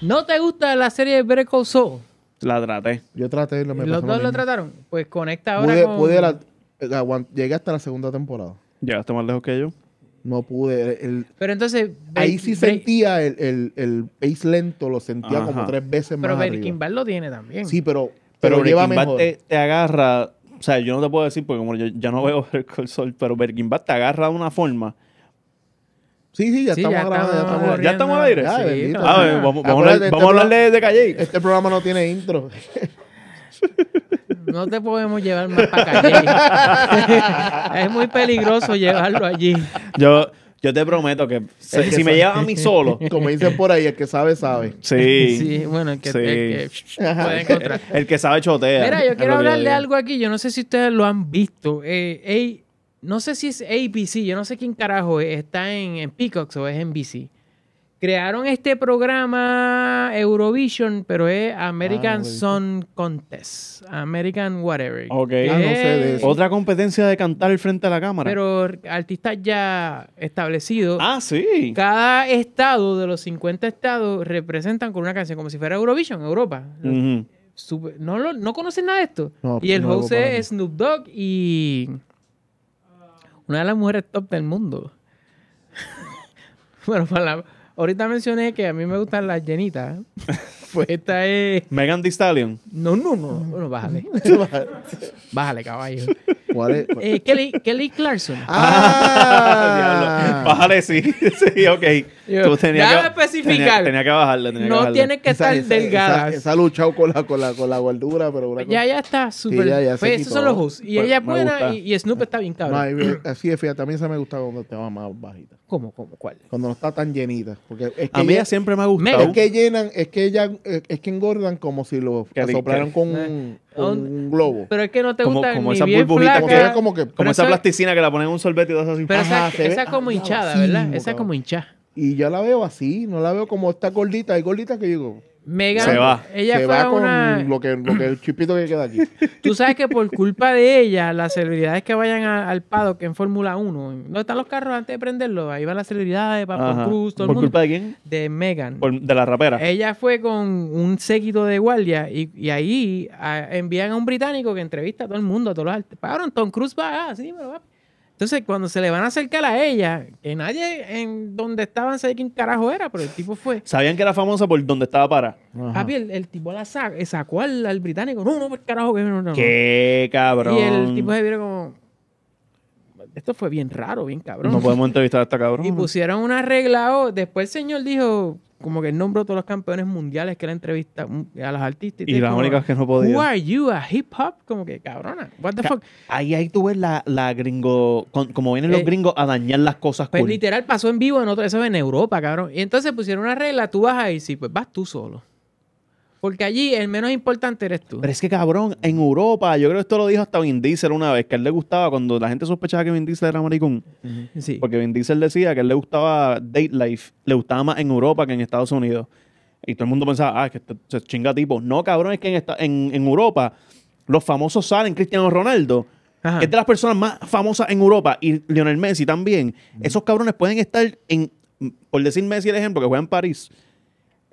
¿No te gusta la serie de Call Soul? La traté. Yo traté lo ¿Los dos lo, trataron? Pues conecta ahora llegué hasta la segunda temporada. ¿Llegaste más lejos que yo? No pude. pero entonces... Ahí sí sentía el, el, el, pace lento, lo sentía como tres veces mejor. Pero Berkin Bad lo tiene también. Sí, pero... Pero, Te, agarra o sea, yo no te puedo decir porque como yo ya no veo el sol, pero Berkin Bad te agarra de una forma Sí, sí, ya estamos grabando. Ya estamos, ya estamos al aire. sí, a ver, vamos, a, vamos a este hablarle de Calle. Este programa no tiene intro. No te podemos llevar más para Calle. es muy peligroso llevarlo allí. Yo, yo te prometo que si, me llevas a mí solo. Como dicen por ahí, el que sabe, sabe. Sí. Sí, bueno, el que, el que puede encontrar. El, que sabe chotea. Mira, yo quiero hablarle de algo aquí. Yo no sé si ustedes lo han visto. Eh, no sé si es ABC, yo no sé quién carajo está en, Peacock o es en BC. Crearon este programa Eurovision, pero es American ah, Song Contest. American whatever. Ok, ah, no sé Otra competencia de cantar frente a la cámara. Pero artistas ya establecidos. Ah, sí. Cada estado de los 50 estados representan con una canción como si fuera Eurovision, Europa. no, conocen nada de esto. y el host es Snoop Dogg y una de las mujeres top del mundo. bueno, ahorita mencioné que a mí me gustan las llenitas. pues esta es. Megan Thee Stallion. No, no, no. Bueno, bájale. bájale, caballo. ¿Cuál es? Eh, Kelly, Clarkson. Ah, Bájale, sí. sí, ok. Tú tenías que, especificar. Tenía, que bajarla. Tenía no tiene que estar delgada. Esa, ha luchado con la, con la, gordura, pero Ya, ya está súper. Sí, pues esos son los hosts. Y ella es buena y, Snoop está bien cabrón. así eh, es, fíjate. También se me gusta cuando te va más bajita. ¿Cómo, cómo, cuál? Cuando no está tan llenita. Porque es que a mí ella siempre me ha gustado. Es que llenan, es que ella, eh, es que engordan como si lo soplaran con... un un globo. Pero es que no te gusta como ni esa bien Que, como, que, como esa, plasticina que la ponen en un sorbete y todas esas así. Ah, esa, es como hinchada, ¿verdad? Esa es como hinchada. Y ya la veo así, no la veo como esta gordita. Hay gorditas que digo, Megan, se va. Ella con lo, que, lo que el chipito que queda aquí. Tú sabes que por culpa de ella, las celebridades que vayan al Pado, que en Fórmula 1, ¿dónde están los carros antes de prenderlo? Ahí van las celebridades, Papá Cruz, todo el mundo. ¿por culpa de quién? De Megan. de la rapera. Ella fue con un séquito de guardia y, ahí ah, envían a un británico que entrevista a todo el mundo, a todos los artistas. Tom Cruise va, ah, sí, pero va entonces, cuando se le van a acercar a ella, que nadie en donde estaban sabía quién carajo era, pero el tipo fue. Sabían que era famosa por donde estaba para. Papi, el, el, tipo la eh, sacó al, británico. No, no, por carajo, que no, Qué cabrón. Y el tipo se vio como. Esto fue bien raro, bien cabrón. No podemos entrevistar a esta cabrón. Y pusieron un arreglado. después el señor dijo: como que nombre de todos los campeones mundiales que la entrevista mm, a las artistas. Y, las únicas que no podía. Who are you, a hip hop? Como que, cabrona, what the fuck. Ahí, ahí tú ves la, gringo, como vienen los eh, gringos a dañar las cosas. Pues literal pasó en vivo en otro, eso en Europa, cabrón. Y entonces pusieron una regla, tú vas ahí, sí, pues vas tú solo. Porque allí el menos importante eres tú. Pero es que cabrón, en Europa, yo creo que esto lo dijo hasta Vin Diesel una vez, que a él le gustaba cuando la gente sospechaba que Vin Diesel era maricón. Porque Vin Diesel decía que a él le gustaba date life, le gustaba más en Europa que en Estados Unidos. Y todo el mundo pensaba, ah, es que este se chinga tipo. No, cabrón, es que en, en, Europa los famosos salen, Cristiano Ronaldo. es de las personas más famosas en Europa y Lionel Messi también. Esos cabrones pueden estar en, por decir Messi el ejemplo, que juega en París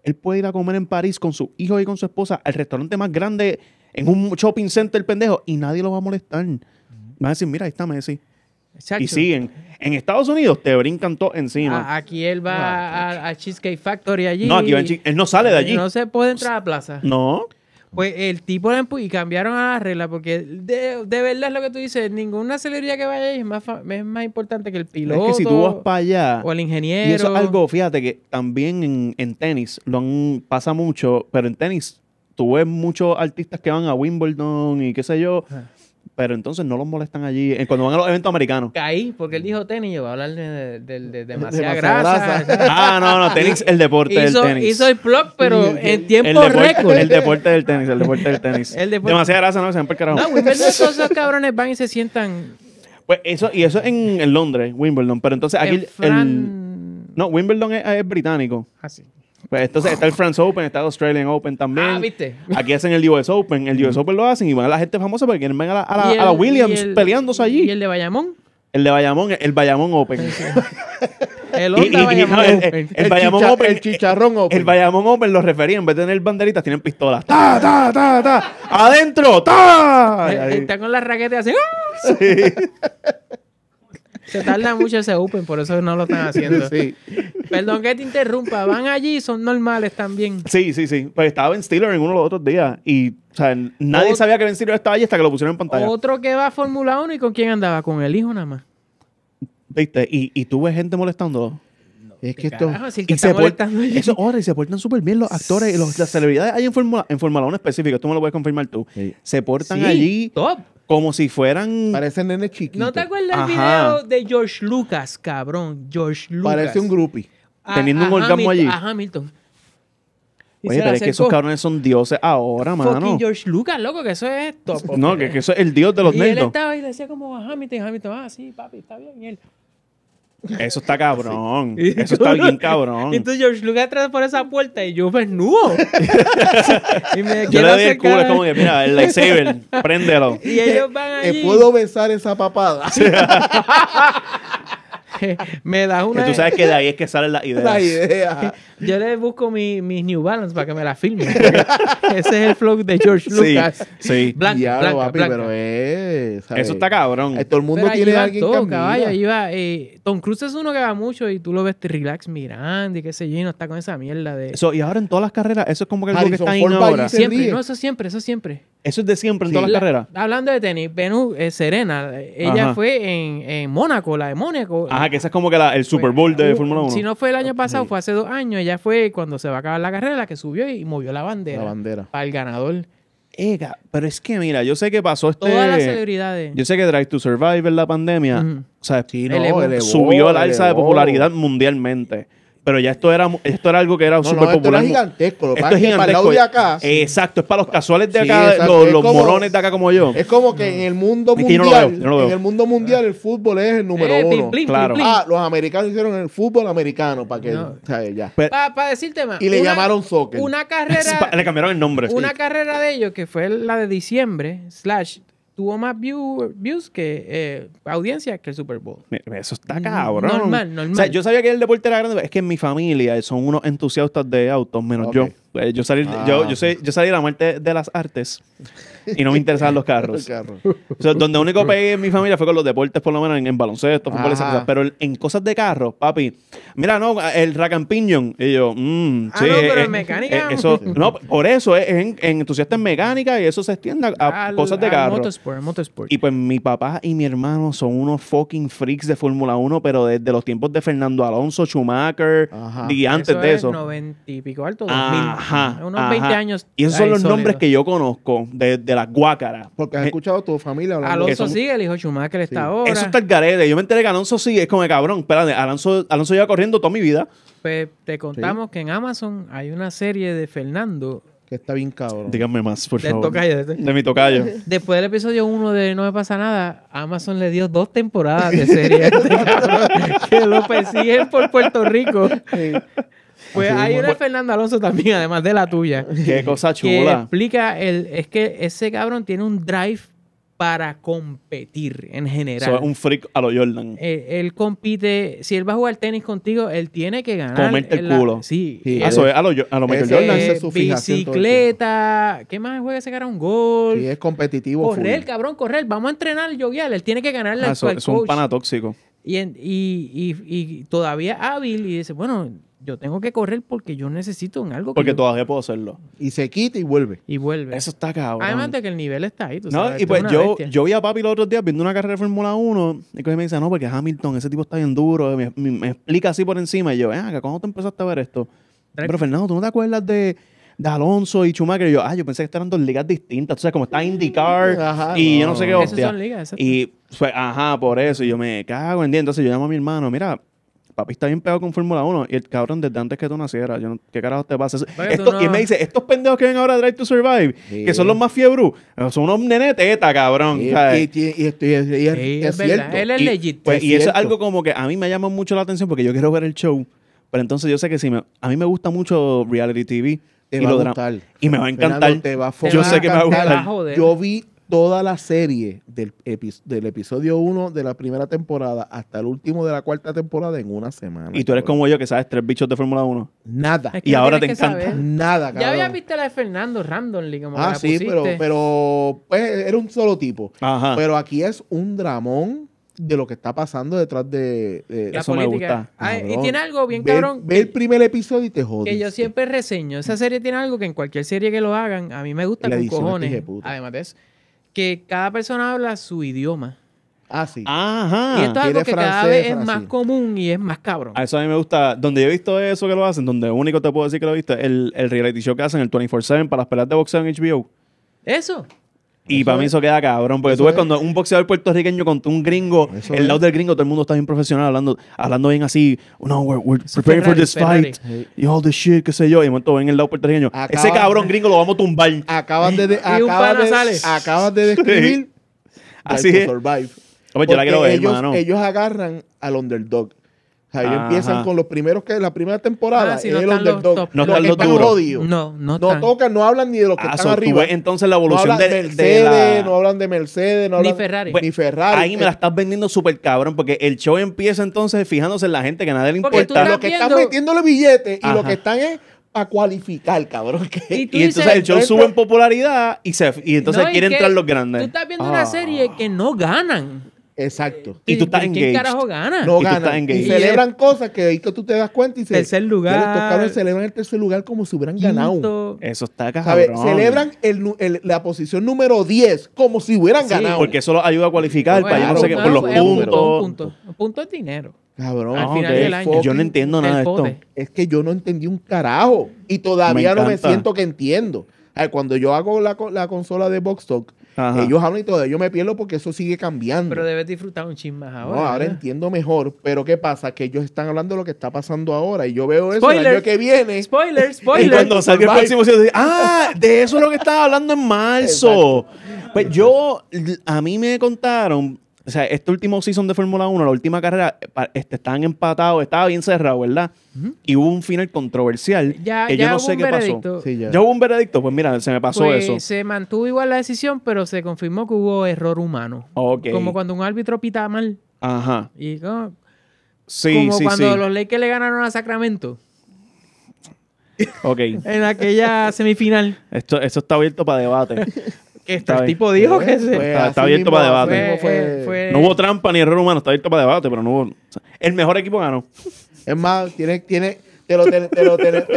él puede ir a comer en París con su hijo y con su esposa al restaurante más grande en un shopping center, pendejo, y nadie lo va a molestar. va a decir, mira, ahí está Messi. Exacto. Y siguen. En Estados Unidos te brincan todo encima. aquí él va ah, a, Cheesecake Factory allí. No, aquí va en Él no sale de eh, allí. No se puede entrar a la plaza. No. Pues el tipo y cambiaron a la regla porque de, verdad es lo que tú dices, ninguna celebridad que vaya es más, es más importante que el piloto. Es que si tú vas para allá... O el ingeniero. Y eso es algo, fíjate, que también en, en tenis lo han, pasa mucho, pero en tenis tú ves muchos artistas que van a Wimbledon y qué sé yo pero entonces no los molestan allí cuando van a los eventos americanos. Caí, porque él dijo tenis, yo voy a hablar de, demasiada, grasa. ah, no, no, tenis, el deporte del tenis. Hizo el plug, pero en tiempo récord. El deporte del tenis, el deporte del tenis. Demasiada grasa, no, se han percarado. No, Wimbledon, todos esos cabrones van y se sientan... Pues eso, y eso en, en Londres, Wimbledon, pero entonces aquí... En no, Wimbledon es, es británico. Ah, sí. Pues entonces está el France Open, está el Australian Open también. Ah, ¿viste? Aquí hacen el US Open. El US Open lo hacen y van a la gente famosa porque quieren ver a la, a la, Williams peleándose allí. ¿Y el de Bayamón? El de Bayamón, el Bayamón Open. El, y, Bayamón el, Bayamón Open. El Chicharrón Open. El Bayamón Open lo refería, en vez de tener banderitas, tienen pistolas. ¡Ta, ta, ta, ta! ¡Adentro! ¡Ta! Eh, está con la raquetas así. ¡Ah! Sí. Se tarda mucho ese upen por eso no lo están haciendo. Sí. Perdón que te interrumpa. Van allí, son normales también. Sí, sí, sí. Pues estaba Ben Stiller en uno de los otros días y o nadie sabía que Ben Stiller estaba allí hasta que lo pusieron en pantalla. Otro que va a Fórmula 1 y con quién andaba, con el hijo nada más. ¿Viste? Y, y tuve gente molestándolo. Es que esto. y se portan, se portan súper bien los actores, los, las celebridades. Hay en Fórmula, en 1 específico, tú me lo puedes confirmar tú. Se portan allí. Como si fueran. Parecen nene chiquitos. ¿No te acuerdas el video de George Lucas, cabrón? George Lucas. Parece un groupie. teniendo un orgasmo allí. A Hamilton. Oye, pero es que esos cabrones son dioses ahora, mano. Fucking George Lucas, loco, que eso es top. no, que, que, eso es el dios de los nerds. Y él estaba y decía como a Hamilton, Hamilton, ah, sí, papi, está bien. Y él, eso está cabrón. Eso está bien cabrón. Entonces George Lucas atrás por esa puerta y yo desnudo. y me yo le doy el culo, como que, mira, el lightsaber, préndelo. Y ellos eh, van eh, allí. puedo besar esa papada. me da una. Que tú sabes que de ahí es que salen las ideas. La idea. Yo le busco mis New Balance para que me la filme. Ese es el flow de George Lucas. Sí. Blanca, blanca, Pero es, Eso está cabrón. Eh, todo el mundo tiene alguien todo, caballo, iba, eh, Tom Cruise es uno que va mucho y tú lo ves relax mirando y qué sé yo, no está con esa mierda de. Eso, y ahora en todas las carreras, eso es como que el que está en ahí Siempre, no, eso siempre, eso siempre. Eso es de siempre en todas las carreras. Hablando de tenis, Venus Serena, ella fue en, en Mónaco, la de Mónaco que ese es como que el Super Bowl de pues, Fórmula 1. Uh, si no fue el año pasado, fue hace dos años. ella fue cuando se va a acabar la carrera la que subió y movió la bandera. La bandera. Para el ganador. Ega, pero es que mira, yo sé que pasó este. Todas las celebridades. Yo sé que Drive to Survive en la pandemia. subió al alza de popularidad mundialmente. Pero ya esto era, esto era algo que era súper popular. Esto gigantesco. esto es gigantesco. Para exacto, es para los casuales de acá, los, morones de acá como yo. Es como que en el mundo mundial, en el mundo mundial el fútbol es el número eh, uno. claro. ah, los americanos hicieron el fútbol americano para que, Para decirte más. Y le llamaron soccer. Una carrera. le cambiaron el nombre. Una carrera de ellos que fue la de diciembre, slash tuvo más views que eh, audiencia que el Super Bowl. Eso está cabrón. Normal, normal. O sea, yo sabía que el deporte era grande, es que en mi familia son unos entusiastas de autos, menos yo. Eh, yo, salí, yo, yo, ah. yo salí de la muerte de las artes y no me interesaban los carros. donde único pegué en mi familia fue con los deportes, por lo menos en, baloncesto, fútbol, esas cosas. Pero en cosas de carros, papi, mira, no, el rack and Y yo, mmm, sí, pero eh, en mecánica. Eh, eso, no, por eso eh, es, en, en entusiasta en mecánica y eso se extiende a, cosas de carro. Motorsport, motosport Y pues mi papá y mi hermano son unos fucking freaks de Fórmula 1, pero desde los tiempos de Fernando Alonso, Schumacher y antes de eso. 90 y pico alto, 2000. Ajá, unos 20 años. Y esos son los nombres que yo conozco de, de las guácaras. Porque has escuchado a tu familia Alonso sigue, el hijo Schumacher está ahora. Eso está el Yo me enteré que Alonso sigue, es como el cabrón. Espérate, Alonso, Alonso lleva toda mi vida. Pues te contamos que en Amazon hay una serie de Fernando. Que está bien cabrón. Díganme más, por favor. de... mi tocayo. Después del episodio 1 de No me pasa nada, Amazon le dio dos temporadas de serie este que lo persiguen por Puerto Rico. Pues hay una Fernando Alonso también, además de la tuya. Qué cosa chula. Que explica el, es que ese cabrón tiene un drive para competir en general. es un freak a lo Jordan. Eh, él, compite, si él va a jugar tenis contigo, él tiene que ganar. Comerte el culo. sí. eso es, a lo, mejor lo Jordan. Es su bicicleta, ¿qué más juega ese cara? Un gol. Sí, es competitivo. Correr, cabrón, correr. Vamos a entrenar, yoguear. Él tiene que ganar la ah, eso, Es un pana tóxico. Y, y, y, y, todavía hábil y dice, bueno, yo tengo que correr porque yo necesito en algo. Porque que todavía puedo hacerlo. Y se quita y vuelve. Y vuelve. Eso está cabrón. Además de que el nivel está ahí. Tú no, y pues yo, yo vi a papi los otros días viendo una carrera de Fórmula 1. Y me dice, no, porque Hamilton, ese tipo está bien duro. Me, explica así por encima. Y yo, ah, ¿cuándo te empezaste a ver esto? Pero Fernando, ¿tú no te acuerdas de, de Alonso y Schumacher? Y yo, ah, yo pensé que estaban dos ligas distintas. O sea, como está IndyCar y yo no sé qué hostia. Esas son ligas, Y, ajá, por eso. Y yo me cago en día. Entonces yo llamo a mi hermano, mira papi está bien pegado con Fórmula 1 y el cabrón desde antes que tú nacieras. ¿Qué carajo te pasa? Esto, Y me dice, estos pendejos que ven ahora a Drive to Survive, que son los más fiebru, son unos nenes cabrón. Y, es, cierto. Él es y pues, eso es algo como que a mí me llama mucho la atención porque yo quiero ver el show. Pero entonces yo sé que a mí me gusta mucho reality TV. Te y, y me va a encantar. yo sé que me va a gustar. Yo vi toda la serie del, del episodio 1 de la primera temporada hasta el último de la cuarta temporada en una semana. Y tú eres como yo que sabes tres bichos de Fórmula 1. Nada. y ahora te encanta. Nada, cabrón. Ya había visto la de Fernando randomly. Como ah, sí, pero, pero pues, era un solo tipo. Ajá. Pero aquí es un dramón de lo que está pasando detrás de, la eso política. gusta. y tiene algo bien cabrón. Ve el primer episodio y te jodes. Que yo siempre reseño. Esa serie tiene algo que en cualquier serie que lo hagan, a mí me gusta con cojones. Además de que cada persona habla su idioma. Ah, sí. Ajá. Y esto es algo que cada vez es ah, más común y es más cabrón. A eso a mí me gusta. Donde yo he visto eso que lo hacen, donde único te puedo decir que lo he visto, el, el reality show que hacen, el 24-7 para las peleas de boxeo en HBO. Eso. Y para mí eso queda cabrón, porque tú ves cuando un boxeador puertorriqueño contra un gringo, el lado del gringo, todo el mundo está bien profesional, hablando, hablando bien así, no, we're, preparing for this fight, y all this shit, qué sé yo, y de momento ven el lado puertorriqueño, ese cabrón gringo lo vamos a tumbar. Acaban de, de, par de, acaban de describir Así es. Survive. yo la quiero ver, ellos, hermano. Ellos agarran al underdog Ahí empiezan con los primeros que la primera temporada. no están los No, No, tocan, no hablan ni de los que ah, están arriba. entonces la evolución no hablan de, de, Mercedes, no hablan de Mercedes, no hablan ni Ferrari. ni Ferrari. Ahí me la estás vendiendo súper cabrón, porque el show empieza entonces fijándose en la gente que a nadie le importa. lo que están metiéndole billetes y lo que están es a cualificar, cabrón. Y, entonces el show sube en popularidad y, se, y entonces quieren entrar los grandes. Tú estás viendo una ah. serie que no ganan. Exacto. Y, tú estás en ¿Quién carajo gana? No gana. Y celebran cosas que ahí que tú te das cuenta y se, tercer lugar. celebran el tercer lugar como si hubieran ganado. Eso está cabrón. Celebran el, la posición número 10 como si hubieran sí. ganado. Porque eso los ayuda a cualificar el país. no sé por los puntos. Un punto, es dinero. Cabrón, Al final del año, yo no entiendo nada de esto. Es que yo no entendí un carajo y todavía no me siento que entiendo. Ver, cuando yo hago la, la consola de Box Talk, ellos hablan y todo, yo me pierdo porque eso sigue cambiando. Pero debes disfrutar un chin más ahora. ahora entiendo mejor, pero ¿qué pasa? Que ellos están hablando de lo que está pasando ahora y yo veo eso el año que viene. Spoiler, spoiler. Y cuando salga el próximo ah, de eso es lo que estaba hablando en marzo. Pues yo, a mí me contaron o sea, este último season de Fórmula 1, la última carrera, este, estaban empatados, estaba bien cerrado, ¿verdad? Y hubo un final controversial ya, que yo no sé qué veredicto. pasó. ya. hubo un veredicto, pues mira, se me pasó pues, eso. Se mantuvo igual la decisión, pero se confirmó que hubo error humano. Como cuando un árbitro pita mal. Ajá. Y como, sí, cuando los Lakers le ganaron a Sacramento. Ok. en aquella semifinal. Esto, esto está abierto para debate. Este el tipo dijo que se... está, abierto para debate. no hubo trampa ni error humano, está abierto para debate, pero no hubo... el mejor equipo ganó. Es más, tiene, tiene, te lo,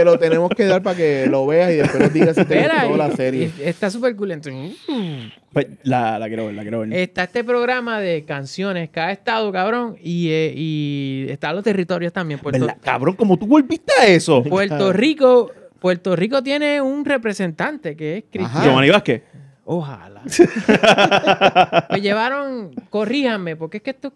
lo, tenemos que dar para que lo veas y después nos digas si te Espera, gustó la serie. Está súper cool. Uh. Pues, la, la, quiero ver, la quiero ver. Está este programa de canciones, cada estado, cabrón, y, eh, y están los territorios también. Cabrón, ¿cómo tú volviste a eso. Puerto Rico, Puerto Rico tiene un representante que es Cristian. Giovanni Vázquez. Ojalá. me llevaron, corríjame porque es que esto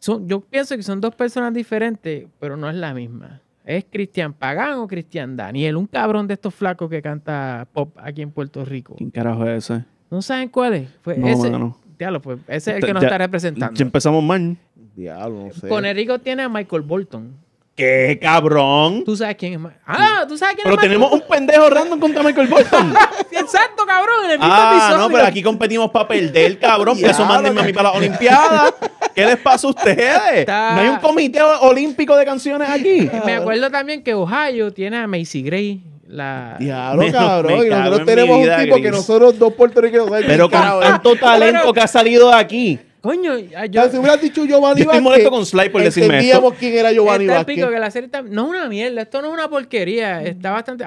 son, yo pienso que son dos personas diferentes, pero no es la misma. Es Cristian Pagán o Cristian Daniel, un cabrón de estos flacos que canta pop aquí en Puerto Rico. ¿Quién carajo es ese? ¿No saben cuál es? Pues ese, no. Diablo, pues ese es el que nos está representando. Ya empezamos mal. Diablo, no sé. Con Enrico tiene a Michael Bolton. ¡Qué cabrón! ¿Tú sabes quién es más? Ah, ¿tú sabes quién es más? Pero tenemos un pendejo random contra Michael Bolton. Exacto, cabrón. En el ah, no, pero aquí competimos para perder, cabrón. por eso mándenme a mí para las Olimpiadas. ¿Qué les pasa a ustedes? ¿No hay un comité olímpico de canciones aquí? Me acuerdo también que Ohio tiene a Macy Gray. La... Diablo, cabrón. y nosotros tenemos un tipo que nosotros dos puertorriqueños. Pero con tanto talento que ha salido de aquí Coño, ah, yo. si hubieras dicho Giovanni Yo estoy molesto con Sly por decirme esto. quién era Giovanni está Vázquez. Pico, que la serie no es una mierda, esto no es una porquería. Está bastante.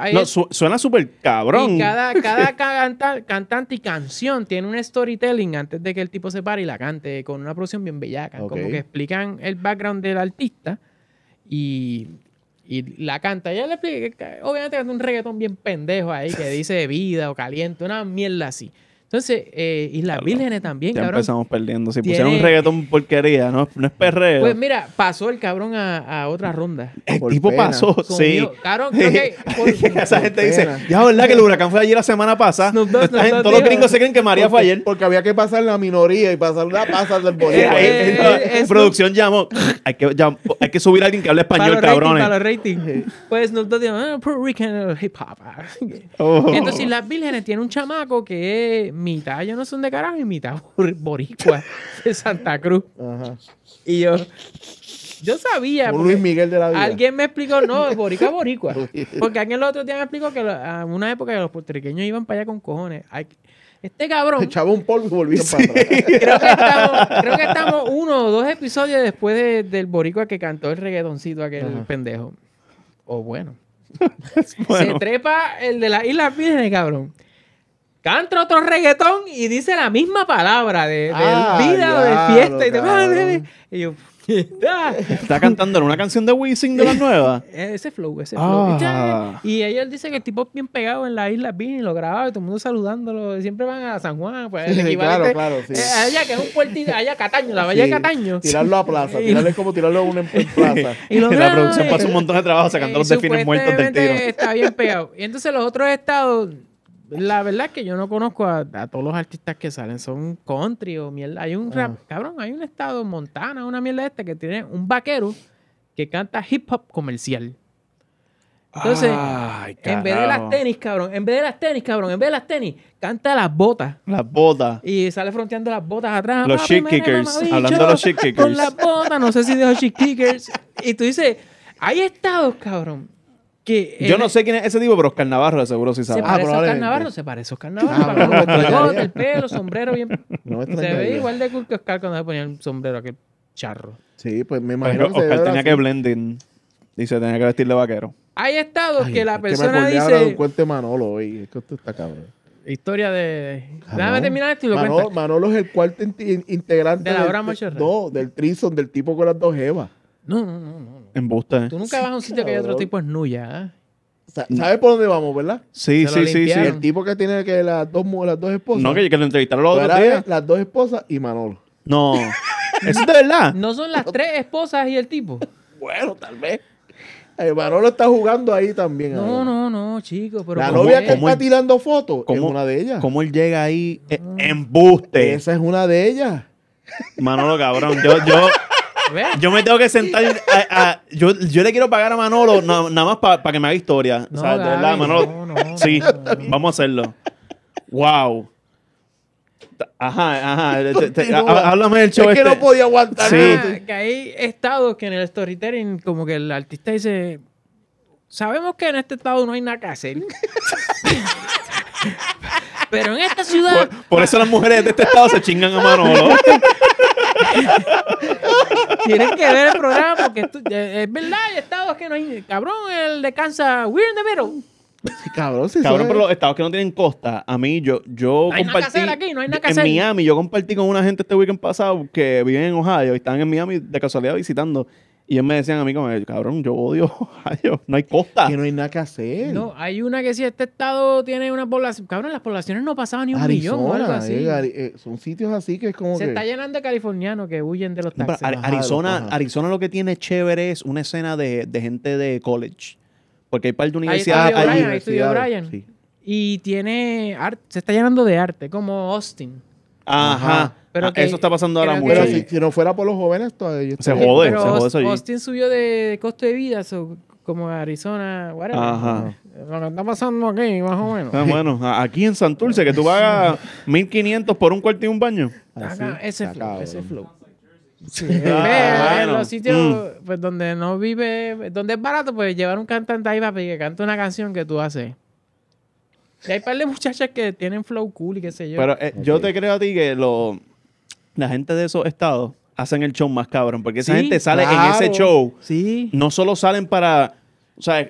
suena súper cabrón. cada, cantante y canción tiene un storytelling antes de que el tipo se pare y la cante, con una producción bien bellaca. Como que explican el background del artista y, la canta. Ya le que obviamente canta un reggaetón bien pendejo ahí que dice vida o caliente, una mierda así. Entonces, eh, y las vírgenes también, ya cabrón. empezamos perdiendo. Si pusieron un reggaetón porquería, no, no es perreo. Pues mira, pasó el cabrón a, a otra ronda. El tipo pasó, sí. Cabrón, creo Esa gente dice, ya verdad que el huracán fue ayer la semana pasada. todos los gringos se creen que María fue ayer. Porque había que pasar la minoría y pasar la pasa del eh, bolígrafo. Eh, eh, producción llamó, hay que, hay que subir a alguien que hable español, cabrones. Para rating, Pues nosotros dijo, ah, Puerto Rican hip hop. Oh. Entonces, las vírgenes tienen un chamaco que es mitad, yo no son de carajo y mitad boricua de Santa Cruz. Y yo, yo sabía. Luis Miguel de la vida. Alguien me explicó, no, boricua, boricua. Porque alguien el otro día me explicó que a una época los puertorriqueños iban para allá con cojones. Este cabrón. Echaba un polvo y volvieron para atrás. Creo que, estamos, uno o dos episodios después del boricua que cantó el reggaetoncito aquel pendejo. O bueno. Se trepa el de las Islas el cabrón canta otro reggaetón y dice la misma palabra de, ah, vida o de fiesta. Y, demás y yo, Está cantando en una canción de Wisin de las nuevas. Eh, ese flow, ese flow. Y ellos ah. dicen que el tipo es bien pegado en la isla y lo grababa y todo el mundo saludándolo. Siempre van a San Juan, pues. claro, claro, sí. Eh, allá que es un puertito, allá Cataño, la valla de Cataño. Tirarlo a plaza, tirarlo es como tirarlo a una plaza. y, la producción pasa un montón de trabajo sacando eh, los fines muertos del tiro. Está bien pegado. Y entonces los otros estados la verdad es que yo no conozco a, todos los artistas que salen, son country o mierda. Hay un rap, ah. cabrón, hay un estado, Montana, una mierda esta que tiene un vaquero que canta hip hop comercial. Entonces, en vez de las tenis, cabrón, en vez de las tenis, cabrón, en vez de las tenis, canta las botas. Las botas. Y sale fronteando las botas atrás. Los shit kickers. Hablando de los shit Con las botas, no sé si dijo shit kickers. Y tú dices, hay estados, cabrón, yo no sé quién es ese tipo, pero Oscar Navarro seguro sí sabe. Se parece a Oscar Navarro, se parece a Oscar ah, Navarro. el pelo, sombrero bien... se ve igual de cool que Oscar cuando se ponía el sombrero, aquel charro. Sí, pues me imagino que Oscar tenía que blending y se tenía que vestir de vaquero. Hay estados que la persona dice... Que un de Manolo hoy. Es que está cabrón. Historia de. Déjame terminar esto y lo Manolo, Manolo es el cuarto integrante. De la obra del, del Trison, del tipo con las dos Evas. No, no, no. no. En Busta. Tú nunca vas a un sitio que hay otro tipo es nuya. ¿ah? ¿Sabes por dónde vamos, verdad? Sí, sí, sí, sí. El tipo que tiene que las dos, las dos esposas. No, que, que lo entrevistaron los otros Las dos esposas y Manolo. No. ¿Eso es de verdad? No son las tres esposas y el tipo. bueno, tal vez. Eh, Manolo está jugando ahí también. No, no, no, chicos. la novia que está tirando fotos es una de ellas. ¿Cómo él llega ahí? en eh, ah. Embuste. Esa es una de ellas. Manolo, cabrón. Yo, yo, yo me tengo que sentar. yo, le quiero pagar a Manolo nada más para que me haga historia. No, sí, vamos a hacerlo. Wow. Ajá, ajá. háblame del show. Es que no este. podía aguantar. Sí. Ah, que hay estados que en el storytelling, como que el artista dice: Sabemos que en este estado no hay nada que hacer. Pero en esta ciudad. Por, por eso las mujeres de este estado se chingan a Manolo. Tienen que ver el programa porque es verdad, hay estados que no hay. Cabrón, el de Kansas, we're in the middle. Sí, cabrón, sí cabrón, pero los estados que no tienen costa, a mí yo, yo compartí. En Miami, yo compartí con una gente este weekend pasado que viven en Ohio y están en Miami de casualidad visitando. Y ellos me decían a mí, como, cabrón, yo odio Ohio, no hay costa. Que no hay nada que hacer. No, hay una que si este estado tiene una población, cabrón, las poblaciones no pasaban ni un millón o algo así. Eh, eh, son sitios así que es como Se está llenando de californianos que huyen de los taxis. Arizona, Arizona lo que tiene chévere es una escena de, de gente de college. Porque hay parte de universidades ahí estudió Brian. Y tiene arte, se está llenando de arte, como Austin. ajá. Ah, eso está pasando ahora mucho. Pero si, no fuera por los jóvenes, todavía. Se jode, se jode eso subió de costo de vida, como Arizona, whatever. Lo que está pasando aquí, más o menos. Ah, bueno, aquí en Santurce, que tú pagas 1500 por un cuarto y un baño. Ah, ese flow, ese flow. Sí, eh, los sitios mm. pues, donde no vive, donde es barato, pues llevar un cantante ahí para que cante una canción que tú haces. Y hay par de muchachas que tienen flow cool y qué sé yo. Pero eh, yo te creo a ti que lo, la gente de esos estados hacen el show más cabrón, porque esa gente sale en ese show. Sí. No solo salen para, o sea,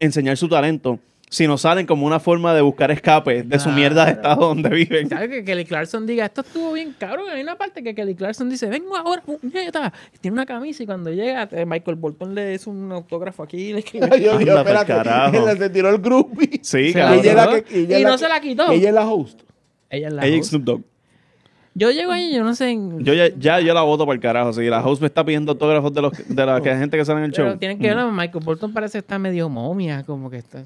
enseñar su talento, sino salen como una forma de buscar escape de su mierda de estado donde viven. ¿Sabes que Kelly Clarkson diga, esto estuvo bien cabrón? Hay una parte que Kelly Clarkson dice, vengo ahora, puñeta. Tiene una camisa y cuando llega, eh, Michael Bolton le es un autógrafo aquí y le se tiró el groupie. Sí, Y, no se la quitó. Ella es la host. Ella es la ella host. Yo llego ahí, yo no sé. Yo ya, ya, yo la voto para el carajo. Si la House me está pidiendo autógrafos de, los, de la gente que sale en el show. Pero tienen que ver, Michael Bolton parece estar medio momia, como que está.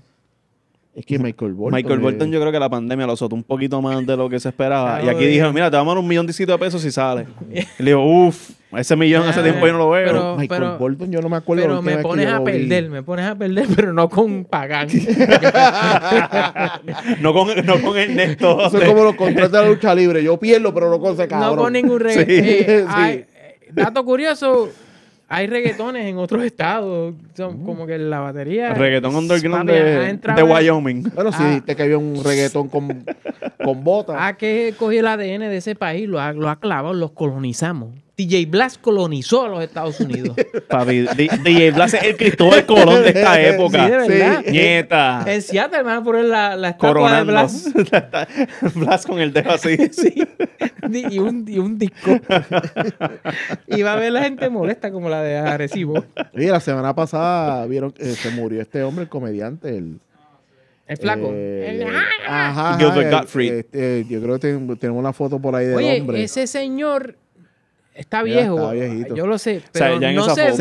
Es que Michael Bolton. Michael Bolton, yo creo que la pandemia lo azotó un poquito más de lo que se esperaba. y aquí dijeron, mira, te vamos a dar un millón de de pesos si sale. le digo, uff. Ese millón hace ah, tiempo yo no lo veo. Pero, Michael Bolton, yo no me acuerdo. Pero me pones a perder, me pones a perder, pero no con Pagán. no, con, no con Ernesto. Eso es como los contratos de la lucha libre. Yo pierdo, pero no con ese cabrón. No con ningún reggaetón. Eh, eh, dato curioso, hay reggaetones en otros estados. Son mm. como que la batería. Reggaetón underground de, de, Wyoming. Bueno, sí, ah. dijiste que había un reggaetón con, con botas. Ah, que cogió el ADN de ese país, lo ha, lo clavado, los colonizamos. DJ Blas colonizó a los Estados Unidos. DJ Blas es el Cristóbal Colón de esta época. Sí, verdad. Nieta. En Seattle van a poner la, la estatua de Blas. Blas con el dedo así. sí. Y un, y un disco. y va a ver la gente molesta como la de Arecibo. Mira, la semana pasada vieron que eh, se murió este hombre, el comediante, el... El flaco. Eh, el, ¡Ah! ajá, Gilbert Gottfried. Este, yo creo que tenemos una foto por ahí del Oye, hombre. Ese señor Está viejo. viejito. Yo lo sé. Pero no, se,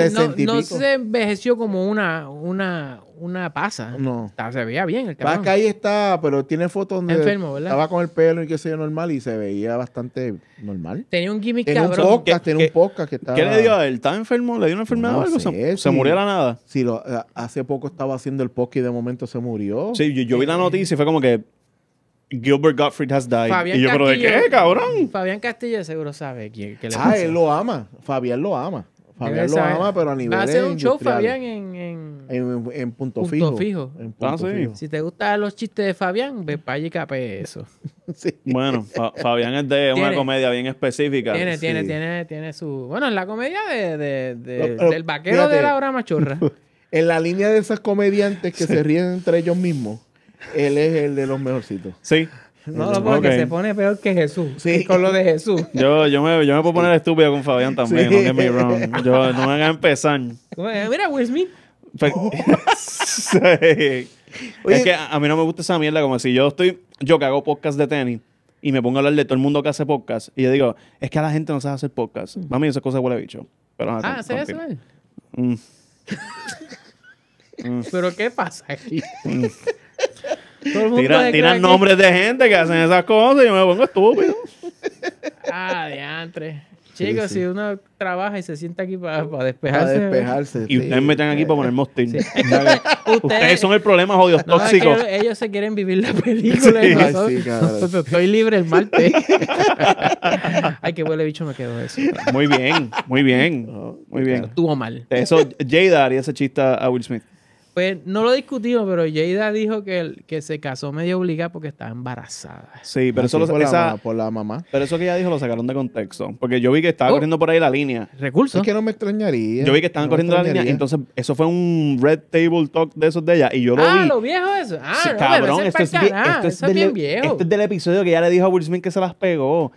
se, envejeció como una, una, una pasa. No. se veía bien el cabrón. Va que ahí está, pero tiene fotos donde Enfermo, ¿verdad? estaba con el pelo y qué sé yo normal y se veía bastante normal. Tenía un gimmick tenía Un podcast, tenía un podcast que estaba... ¿Qué le dio a él? ¿Estaba enfermo? ¿Le dio una enfermedad o algo? se, murió a la nada? Sí, eh, hace poco estaba haciendo el podcast y de momento se murió. Sí, yo vi la eh, noticia y fue como que Gilbert Gottfried has died. Fabián y yo, Castillo, pero ¿de qué, cabrón? Fabián Castillo seguro sabe quién. Que le ah, él lo ama. Fabián lo ama. Fabián lo ama, pero a nivel. Va a hacer un show, Fabián, en, en, en, punto, fijo. En ah, punto fijo. Si te gustan los chistes de Fabián, ve para allí eso. Bueno, Fabián es de una comedia bien específica. Tiene, tiene, tiene, tiene su. Bueno, es la comedia de, de, de del vaquero de la hora machorra. en la línea de esas comediantes que se ríen entre ellos mismos él es el de los mejorcitos. Sí. No, no, porque se pone peor que Jesús. Sí. Con lo de Jesús. Yo, yo, me, yo me puedo poner estúpido con Fabián también, no me Yo, no me hagan empezar. Eh, mira, Will Smith. Pues, oh. sí. es que a, mí no me gusta esa mierda, como si yo estoy, yo que hago podcast de tenis y me pongo a hablar de todo el mundo que hace podcast y yo digo, es que a la gente no sabe hacer podcast. Mm. Mami, esa cosa huele a bicho. Pero, ah, ¿se ve? eso. Mm. Mm. ¿Pero qué pasa aquí? Tiran, nombres de gente que hacen esas cosas y yo me pongo estúpido. Ah, diantre. Chicos, si uno trabaja y se sienta aquí para, despejarse. Y ustedes me están aquí para poner mostín ustedes, son el problema, jodidos tóxicos. ellos se quieren vivir la película. Y nosotros, estoy libre el martes. Ay, qué huele bicho me quedó eso. Muy bien, muy bien. Muy bien. Estuvo mal. Eso, Jada haría ese chiste a Will Smith no lo discutimos, pero Jada dijo que, que se casó medio obligada porque estaba embarazada. Sí, pero eso lo, por, la, por la mamá. Pero eso que ella dijo lo sacaron de contexto. Porque yo vi que estaba oh. corriendo por ahí la línea. Recursos. Es que no me extrañaría. Yo vi que estaban corriendo la línea. Entonces, eso fue un red table talk de esos de ella. Y yo lo ah, vi. Ah, lo viejo eso. Ah, cabrón, esto es, es del, bien viejo. Este es del episodio que ella le dijo a Will Smith que se las pegó.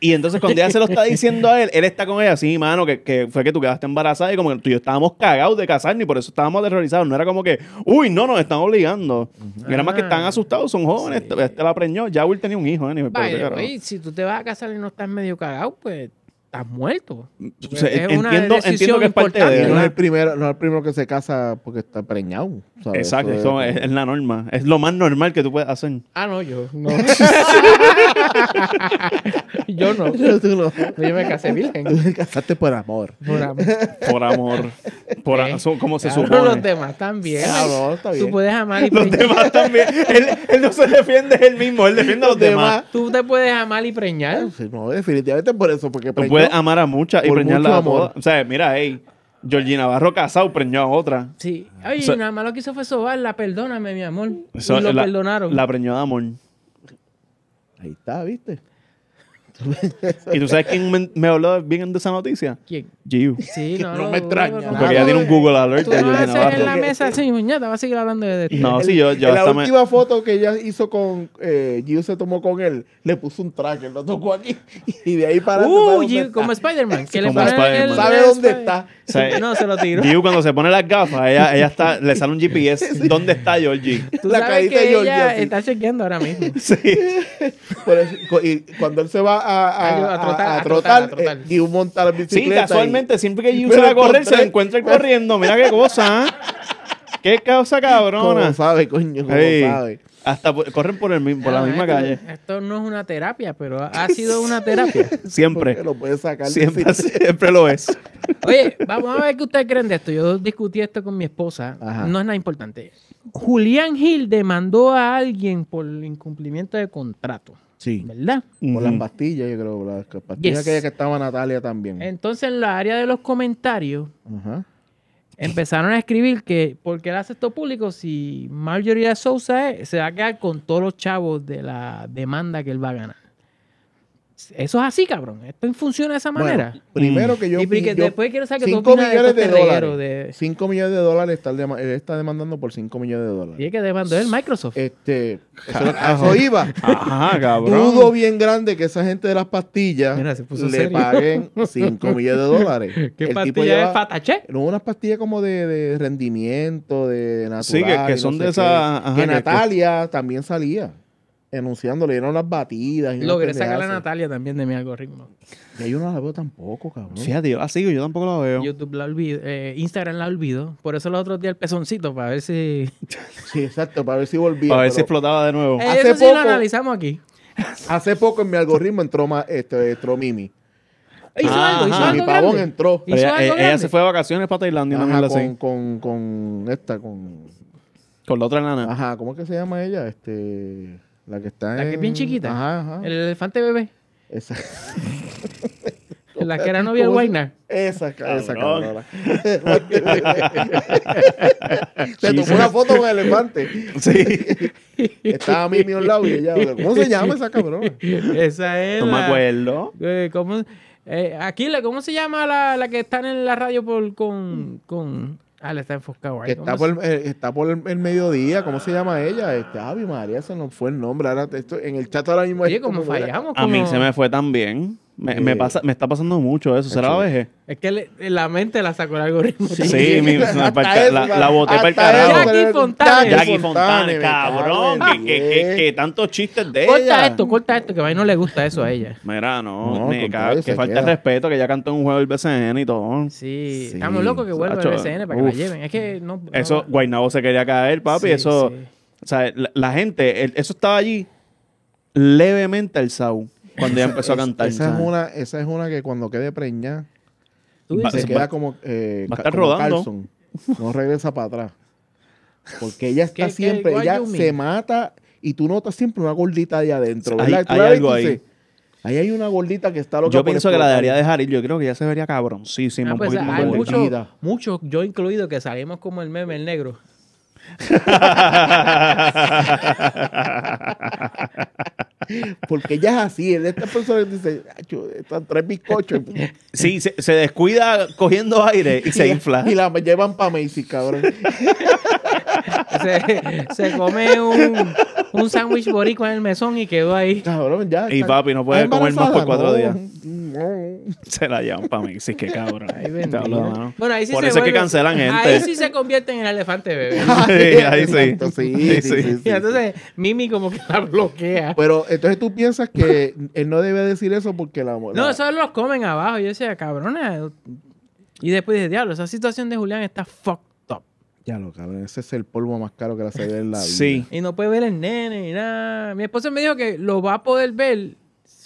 Y entonces cuando ella se lo está diciendo a él, él está con ella, sí, mano, que, fue que tú quedaste embarazada y como que tú y yo estábamos cagados de casarnos y por eso estábamos aterrorizados. No era como que, uy, no, nos están obligando. Era más que ah. están asustados, son jóvenes, sí. Este, este la preñó, ya Will tenía un hijo. ¿eh? si tú te vas a casar y no estás medio cagado, pues estás muerto. Pues, es entiendo, entiendo, que es parte de No es, el primero, no el primero que se casa porque está preñado. Exacto, eso es, es, la norma. Es lo más normal que tú puedes hacer. Ah, no, yo. No. Yo no. Yo, no. me casé virgen. Tú casaste por amor. Por amor. Por amor. Por se supone? los demás también. Ah, tú puedes amar y Los demás también. Él, no se defiende él mismo, él defiende a los, demás. Tú te puedes amar y preñar. No, definitivamente por eso. Porque Tú puedes amar a muchas y preñar a moda O sea, mira, hey. Georgina Barro casado preñó a otra. Sí. Oye, nada más lo que hizo fue sobarla. Perdóname, mi amor. y lo perdonaron. La preñó de amor. Ahí está, ¿viste? y tú sabes quién me, habló bien de esa noticia. ¿Quién? Giu. Sí, no, me extraña. porque ella tiene un Google Alert. Tú a en la mesa así, muñeca, va a seguir hablando de esto. No, sí, yo, La última foto que ella hizo con eh, Giu se tomó con él, le puso un tracker, lo tocó aquí y de ahí para. Uh, Giu, como Spider-Man. Que como Spider ¿Sabe dónde está? no, se lo tiró. Giu, cuando se pone las gafas, ella, ella está, le sale un GPS. ¿Dónde está Georgie? Tú la sabes que Ella está chequeando ahora mismo. Sí. y cuando él se va a, trotar, eh, y un montar bicicleta. Sí, casualmente, siempre que yo se va a correr, se encuentra corriendo. Mira qué cosa, ¿ah? Qué causa cabrona. ¿Cómo sabe, coño? Hasta corren por, el, por la misma calle. Esto no es una terapia, pero ha sido una terapia. siempre. Lo sacar siempre, lo es. Oye, vamos a ver qué ustedes creen de esto. Yo discutí esto con mi esposa. No es nada importante. Julián Gil demandó a alguien por el incumplimiento de contrato. Sí. ¿Verdad? Por las pastillas, yo creo, las pastillas que estaba Natalia también. Entonces, en la área de los comentarios, empezaron a escribir que, ¿por qué él hace esto público? Si Marjorie Sousa es, se va a quedar con todos los chavos de la demanda que él va a ganar. Eso es así, cabrón. Esto funciona de esa manera. primero que yo. Y después quiero saber que 5 millones de, dólares. 5 millones de dólares está, está, demandando por 5 millones de dólares. Y es que demandó el Microsoft. Este. Eso, iba. Ajá, cabrón. Dudo bien grande que esa gente de las pastillas le paguen 5 millones de dólares. ¿Qué el pastilla tipo es Fatache? No, unas pastillas como de, de rendimiento, de natural. Sí, que, son de esas. Que Natalia también salía enunciando, le dieron las batidas. Y Logré sacar a Natalia también de mi algoritmo. Y yo no la veo tampoco, cabrón. Fíjate, yo la sigo, yo tampoco la veo. YouTube la olvido, eh, Instagram la olvido. Por eso los otros días el pezoncito, para ver si. sí, exacto, para ver si volvía. Para ver si explotaba de nuevo. Eh, hace poco, analizamos aquí. hace poco en mi algoritmo entró, más, este, Mimi. Hizo algo, Mi pavón entró. ella, eh, se fue de vacaciones para Tailandia. con, con, con esta, con. Con la otra nana. Ajá, ¿cómo es que se llama ella? Este. La que está La que es bien chiquita. Ajá, ajá. El elefante bebé. Esa. la que era novia de Weiner. Esa, cabrón. esa cabrona. Se tomó una foto con el elefante. Sí. Estaba Mimi a mí lado y ella. ¿Cómo se llama esa cabrona? Esa es. No me acuerdo. Eh, ¿Cómo? Eh, Aquila, ¿cómo se llama la, la, que está en la radio con, hmm. con Ah, le está enfocado ahí. Eh, está, por el, está por el, mediodía. ¿Cómo se llama ella? Este, mi María, se nos fue el nombre. Ahora, esto, en el chat ahora mismo. Oye, como fallamos. A mí se me fue también. Me, eh, pasa, me está pasando mucho eso. ¿Será la vejez? Es que la mente la sacó el algoritmo. Sí, sí la, boté para el carajo. Jackie Fontane. Jackie Fontane, cabrón. que, que, que, tantos chistes de corta ella. Corta esto, corta esto, que a mí no le gusta eso a ella. Mira, no, que falta el respeto, que ella cantó en un juego del BCN y todo. Sí, estamos locos que vuelva el BCN para que la lleven. Es que no... eso, Guaynabo se quería caer, papi. eso, o sea, la, gente, eso estaba allí levemente alzado. Cuando ella empezó a cantar. Esa es, una, esa es una que cuando quede preñada, se queda como, eh, va a estar rodando. No regresa para atrás. Porque ella está siempre, ella se mata y tú notas siempre una gordita ahí adentro, Hay- hay algo ahí. ahí hay una gordita que está loca. Yo pienso que la debería dejar ir. Yo creo que ya se vería cabrón, sí, sí. gordita. muchos, muchos, yo incluido, que salimos como el meme, el negro. Porque ella es así, Esta de estas personas están tres bizcochos. Sí, se, descuida cogiendo aire y, se infla. Y la llevan para Macy, cabrón. se come un un sándwich borico en el mesón y quedó ahí. Cabrón, ya. Y papi no puede comer más por cuatro días. Se la llevan para mí. Sí, que cabrón. bueno, ahí sí por se eso es que cancelan gente. Ahí sí se convierten en el elefante bebé. sí, ahí sí. y entonces Mimi como que la bloquea. Pero entonces tú piensas que él no debe decir eso porque la... la... No, eso los comen abajo. Yo decía, cabrona. Y después dije, diablo, esa situación de Julián está fucked ya lo cabrón, ese es el polvo más caro que la salida en la vida. Sí. Y no puede ver el nene ni nada. Mi esposa me dijo que lo va a poder ver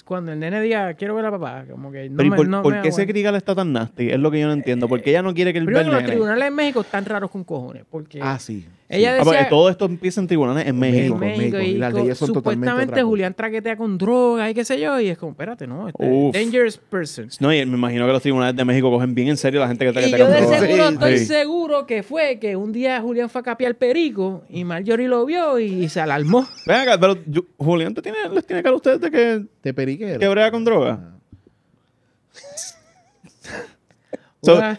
cuando el nene diga, quiero ver a papá. Como que no por, qué ese está tan nasty? Es lo que yo no entiendo. porque ella no quiere que el nene? los tribunales en México están raros con cojones. Porque ah, sí. Ella ah, pues, decía, todo esto empieza en tribunales en México. y, supuestamente Julián traquetea con droga y qué sé yo. Y es como, espérate, no. Este dangerous person. No, y me imagino que los tribunales de México cogen bien en serio a la gente que traquetea con Yo seguro estoy seguro que fue que un día Julián fue a capiar perico y Marjorie lo vio y se alarmó. Venga, pero Julián tiene, les tiene cara a ustedes de que. Te periquero. Que brega con droga. Ah.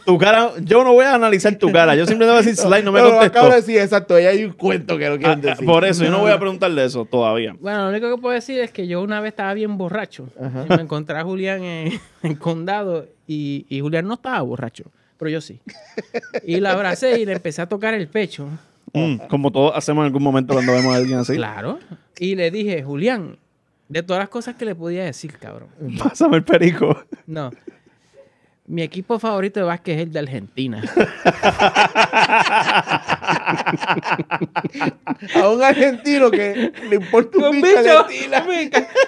tu cara, yo no voy a analizar tu cara. Yo simplemente voy a decir slide, no me Lo Acabo de decir, exacto, ella hay un cuento que lo ah, quieren ah, decir. Por eso, yo no voy a preguntarle eso todavía. Bueno, lo único que puedo decir es que yo una vez estaba bien borracho. me encontré a Julián en, condado y, Julián no estaba borracho, pero yo sí. Y la abracé y le empecé a tocar el pecho. Mm, como todos hacemos en algún momento cuando vemos a alguien así. Claro. Y le dije, Julián, de todas las cosas que le podía decir, cabrón. Pásame el perico. No. Mi equipo favorito de básquet es el de Argentina. a un argentino que le importa un bicho, Argentina.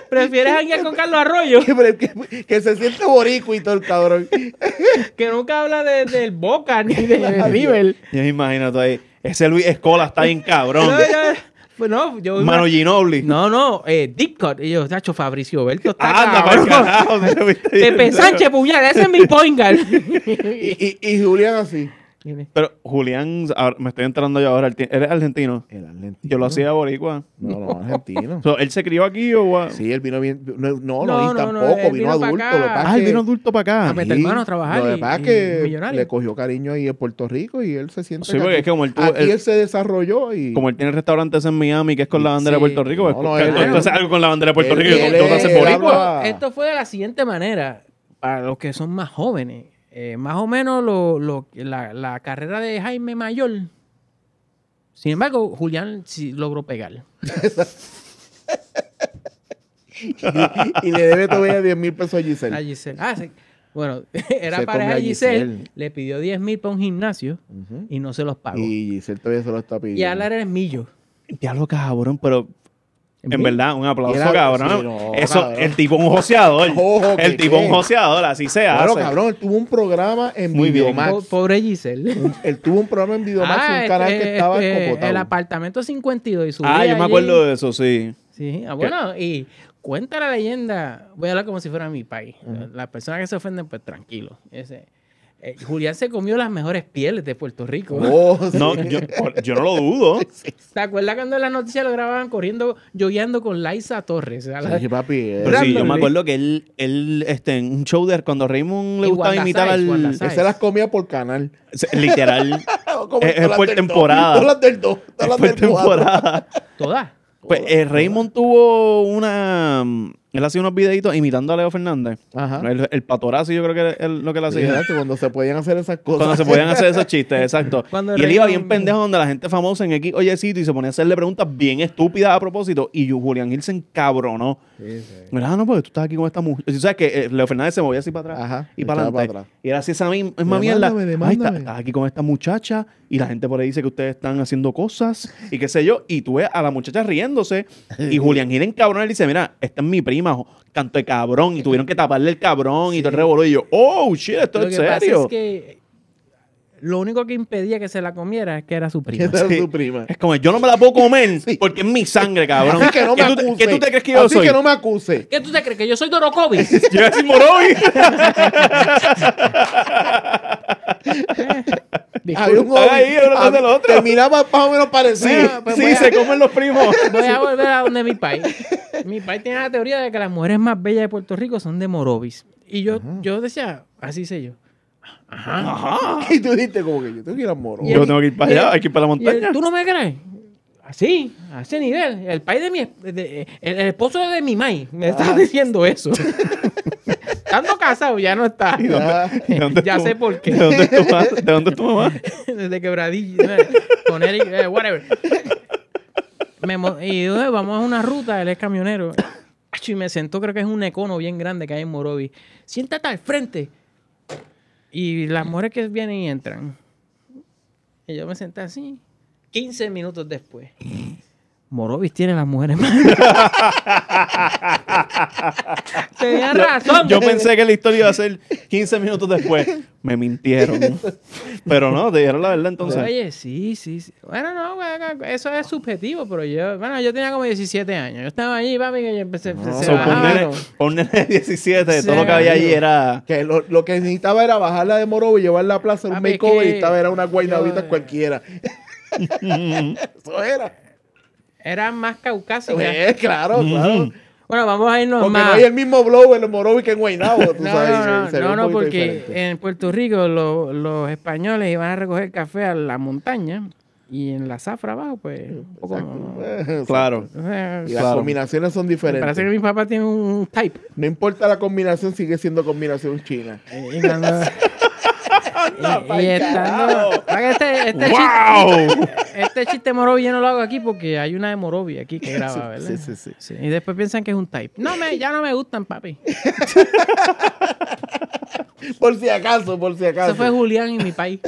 Prefieres alguien con Carlos Arroyo. Que, se siente boricuito y todo el cabrón. que nunca habla de, del Boca ni de River. Yo, me imagino tú ahí. Ese Luis Escola está bien cabrón. Bueno, pues yo. Mano Ginobili. No, no, eh, Deep Y yo, Tacho, Fabricio Berto está. Ah, anda, para carajo. Pepe Sánchez, puñal, ese es mi point y, y Julián así. Pero Julián, me estoy entrando yo ahora, ¿eres argentino? Yo lo hacía boricua. No, no, argentino. ¿Él se crió aquí o...? Sí, él vino bien... No, no, no, no tampoco, ah, vino, adulto. Ah, él vino adulto para acá. A meter mano a trabajar. Lo que que le cogió cariño ahí en Puerto Rico y él se siente... Sí, porque es que como él, aquí él, se desarrolló y... Como él tiene restaurantes en Miami que es con la bandera de Puerto Rico, no, entonces algo con la bandera de Puerto Rico Esto fue de la siguiente manera, para los que son más jóvenes eh, más o menos lo, la, carrera de Jaime Mayor. Sin embargo, Julián sí logró pegar. y, le debe todavía 10 mil pesos a Giselle. A Giselle. Ah, bueno, era pareja a Giselle, le pidió 10 mil para un gimnasio y no se los pagó. Y Giselle todavía se los está pidiendo. Y Alar es millo. lo cabrón, pero en, verdad, un aplauso, cabrón. Eso, el tipo un joseador. el tipo qué? un joseador, así se claro, hace. cabrón, él tuvo un programa en Muy Videomax. Pobre Giselle. él tuvo un programa en Videomax, un ah, que este, estaba en este, El apartamento 52 y su Ah, yo me acuerdo de eso, sí. Sí, ah, bueno, y cuenta la leyenda. Voy a hablar como si fuera mi país. Las personas que se ofenden, pues tranquilo. Ese eh, Julián se comió las mejores pieles de Puerto Rico. Oh, no, yo, no lo dudo. ¿Te acuerdas cuando en la noticia lo grababan corriendo, lloviando con Laisa Torres? sí, papi, eh, yo me acuerdo que él, él este, en un show de cuando Raymond le gustaba imitar al. se las comía por canal. Literal. es, por temporada. Todas las del Todas Todas. Pues eh, Raymond tuvo una él hacía unos videitos imitando a Leo Fernández. Ajá. El, patorazo, yo creo que es lo que él hacía. Exacto, cuando se podían hacer esas cosas. Cuando se podían hacer esos chistes, exacto. y él iba bien pendejo donde la gente famosa en X oyecito y se ponía a hacerle preguntas bien estúpidas a propósito. Y Julián Gil se encabronó. Mira, ah, no, porque tú estás aquí con esta mujer. O sea, que eh, Leo Fernández se movía así para atrás Ajá, y para adelante. Y era así esa misma mierda. estás aquí con esta muchacha y la gente por ahí dice que ustedes están haciendo cosas y qué sé yo. Y tú ves a la muchacha riéndose y Julián en cabrón, él dice, mira, esta es mi prima, canto de cabrón. Y tuvieron que taparle el cabrón y todo el Y yo, oh, shit, esto es serio. es que lo único que impedía que se la comiera es que era su prima. su prima. Es como, yo no me la puedo comer porque es mi sangre, cabrón. que no me ¿Qué Tú, te crees que yo Así que no me acuse. ¿Qué tú te crees? ¿Que yo soy Dorocovis. yo soy Morobis. Había un ahí, uno del otro. miraba más o menos parecido. Sí, se comen los primos. Voy a volver a donde mi país. Mi país tiene la teoría de que las mujeres más bellas de Puerto Rico son de Morovis. Y yo, yo decía, así sé yo. Ajá. Y tú dijiste como que yo tengo que ir a Moro. Yo tengo que ir para allá, hay que ir para la montaña. ¿Tú no me crees? Así, a ese nivel. El país de mi el, esposo de mi mai me está ah. diciendo eso. Estando casado ya no está. ya sé por qué. ¿De dónde es tu mamá? Desde Quebradillo Con él eh, whatever. y eh, vamos a una ruta, él es camionero. Y me sentó, creo que es un econo bien grande que hay en Morovi. Siéntate al frente y las mujeres que vienen y entran. Y yo me senté así, 15 minutos después. Morovis tiene las mujeres más. Tenía razón. Yo pensé que la historia iba a ser 15 minutos después. Me mintieron. Pero no, te dijeron la verdad entonces. Oye, sí, sí, sí. Bueno, no, eso es subjetivo, pero yo. Bueno, yo tenía como 17 años. Yo estaba allí, papi, que yo empecé. a bajaron. Ponele, 17. todo lo que había allí era. Que lo, que necesitaba era bajarla de Morovis, llevarla a la plaza, un makeover y estaba, era una guaynabita cualquiera. eso era. Eran más caucásicas. Eh, claro, Bueno, vamos a irnos más. Porque no hay el mismo blog en Morovi que en Guaynabo, no, No, no, porque en Puerto Rico los, españoles iban a recoger café a la montaña y en la zafra abajo, pues. Eh, claro. las combinaciones son diferentes. parece que mi papá tiene un type. No importa la combinación, sigue siendo combinación china. Eh, y, este, este chiste, este chiste yo no lo hago aquí porque hay una de Morovia aquí que graba, ¿verdad? Sí, sí, sí, Y después piensan que es un type. No, me, ya no me gustan, papi. por si acaso, por si acaso. Eso fue Julián y mi país.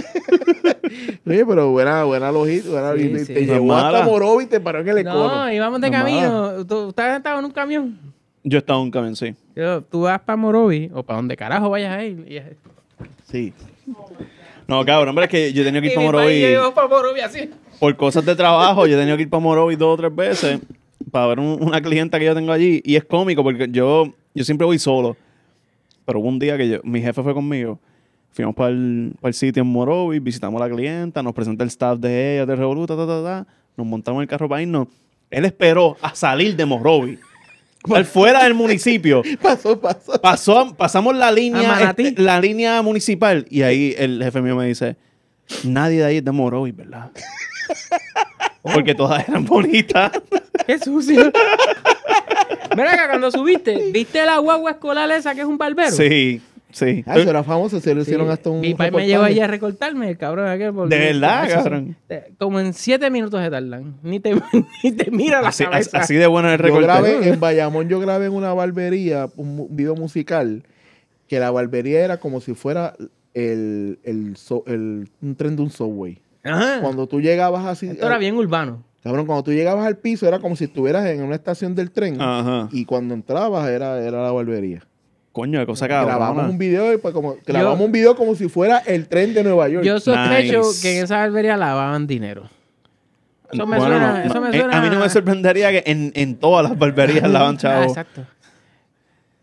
Oye, pero buena, buena logística. Buena Te no llevó hasta Morovi y te paró en el escudo. No, íbamos de camino. camino. ¿Ustedes estado en un camión? Yo estaba en un camión, sí. tú vas para Morovi o para donde carajo vayas a ir. Sí. No, cabrón, hombre, es que yo he que ir para Morovi. Por cosas de trabajo, yo he tenido que ir para Morovi dos o tres veces para ver una clienta que yo tengo allí. Y es cómico porque yo, yo siempre voy solo. Pero hubo un día que yo- mi jefe fue conmigo. Fuimos para el, sitio en Morovi, visitamos a la clienta, nos presenta el staff de ella, de Revoluta, ta, ta, ta. Nos montamos el carro para irnos. Él esperó a salir de Morovi fuera del municipio. pasó, pasó. pasamos la línea, este, la línea municipal y ahí el jefe mío me dice, nadie de ahí es de y ¿verdad? Oh. Porque todas eran bonitas. Qué sucio. Mira que cuando subiste, ¿viste la guagua escolar esa que es un barbero? Sí. Sí. Ah, eso era famoso, se lo hicieron hasta un. Mi papá me llevó allá a recortarme, cabrón De verdad, cabrón. Eh, como en siete minutos se tardan. Ni te, ni te mira la así, cabeza. Así de bueno el recorte. Yo grabé, en Bayamón yo grabé en una barbería un video musical que la barbería era como si fuera el, el, un tren de un subway. Ajá. Cuando tú llegabas así. Esto era eh, bien urbano. Cabrón, cuando tú llegabas al piso era como si estuvieras en una estación del tren. Ajá. Y cuando entrabas era, era la barbería. Coño, de cosa que Grabamos un video pues como grabamos un video como si fuera el tren de Nueva York. Yo sospecho que en esa barbería lavaban dinero. Eso me, suena, eh, A mí no me sorprendería que en, todas las barberías ah, lavan chavo. exacto.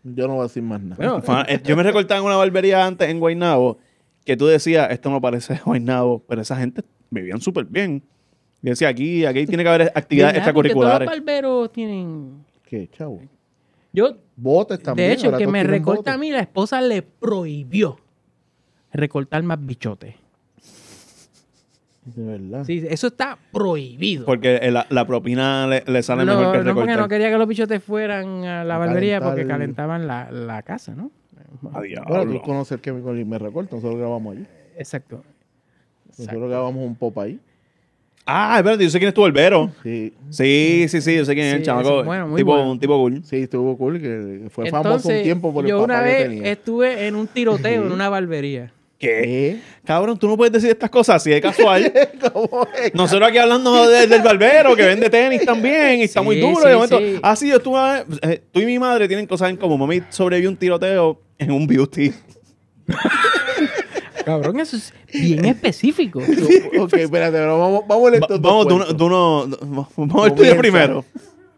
Yo no voy a decir más nada. Eh, yo me recortaba en una barbería antes en Guaynabo que tú decías, esto no parece Guaynabo, pero esa gente vivían súper bien. Y decía, aquí, aquí tiene que haber actividades extracurriculares. Todos barberos tienen... ¿Qué, chavo? Yo botes también. De hecho, que me recorta a mí, la esposa le prohibió recortar más bichotes. De verdad. Sí, eso está prohibido. Porque la, propina le, sale mejor que el No, porque no quería que los bichotes fueran a la barbería porque calentaban la, la casa, ¿no? Adiós. Bueno, tú conoces que me, recorta, nosotros grabamos allí. Exacto. Nosotros grabamos un pop ahí. Ah, es verdad, yo sé quién estuvo el Vero. Sí. Sí, sí, sí, yo sé quién es el chamaco. bueno, muy tipo, Un tipo cool. Sí, estuvo cool, que fue famoso un tiempo por el yo una vez estuve en un tiroteo en una barbería. ¿Qué? Cabrón, tú no puedes decir estas cosas así es casual. ¿Cómo es? Nosotros aquí hablando del barbero que vende tenis también y está muy duro. de Ah, sí, yo estuve, eh, tú y mi madre tienen cosas en común. Mami sobrevivió un tiroteo en un beauty. Cabrón, eso es bien específico. ok, pues, espérate, pero vamos, a Vamos, tú vamos a primero.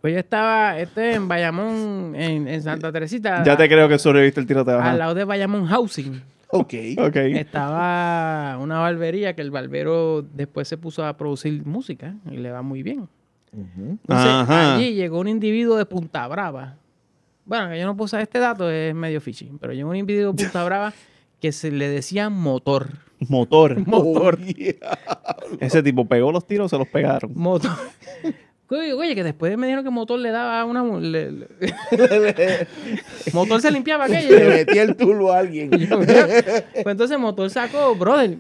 Pues yo estaba, este en Bayamón, en, Santa Teresita. Ya te creo que sobreviviste el tiroteo. Al lado de Bayamón Housing. Ok. Estaba una barbería que el barbero después se puso a producir música y le va muy bien. Entonces, allí llegó un individuo de Punta Brava. Bueno, que yo no puse este dato, es medio fishing pero llegó un individuo de Punta Brava que se le decía motor. Motor. Motor. Ese tipo pegó los tiros, se los pegaron. Motor. Oye, que después me dijeron que motor le daba una. motor se limpiaba aquello. Le metía el tulo a alguien. pues entonces motor sacó, brother,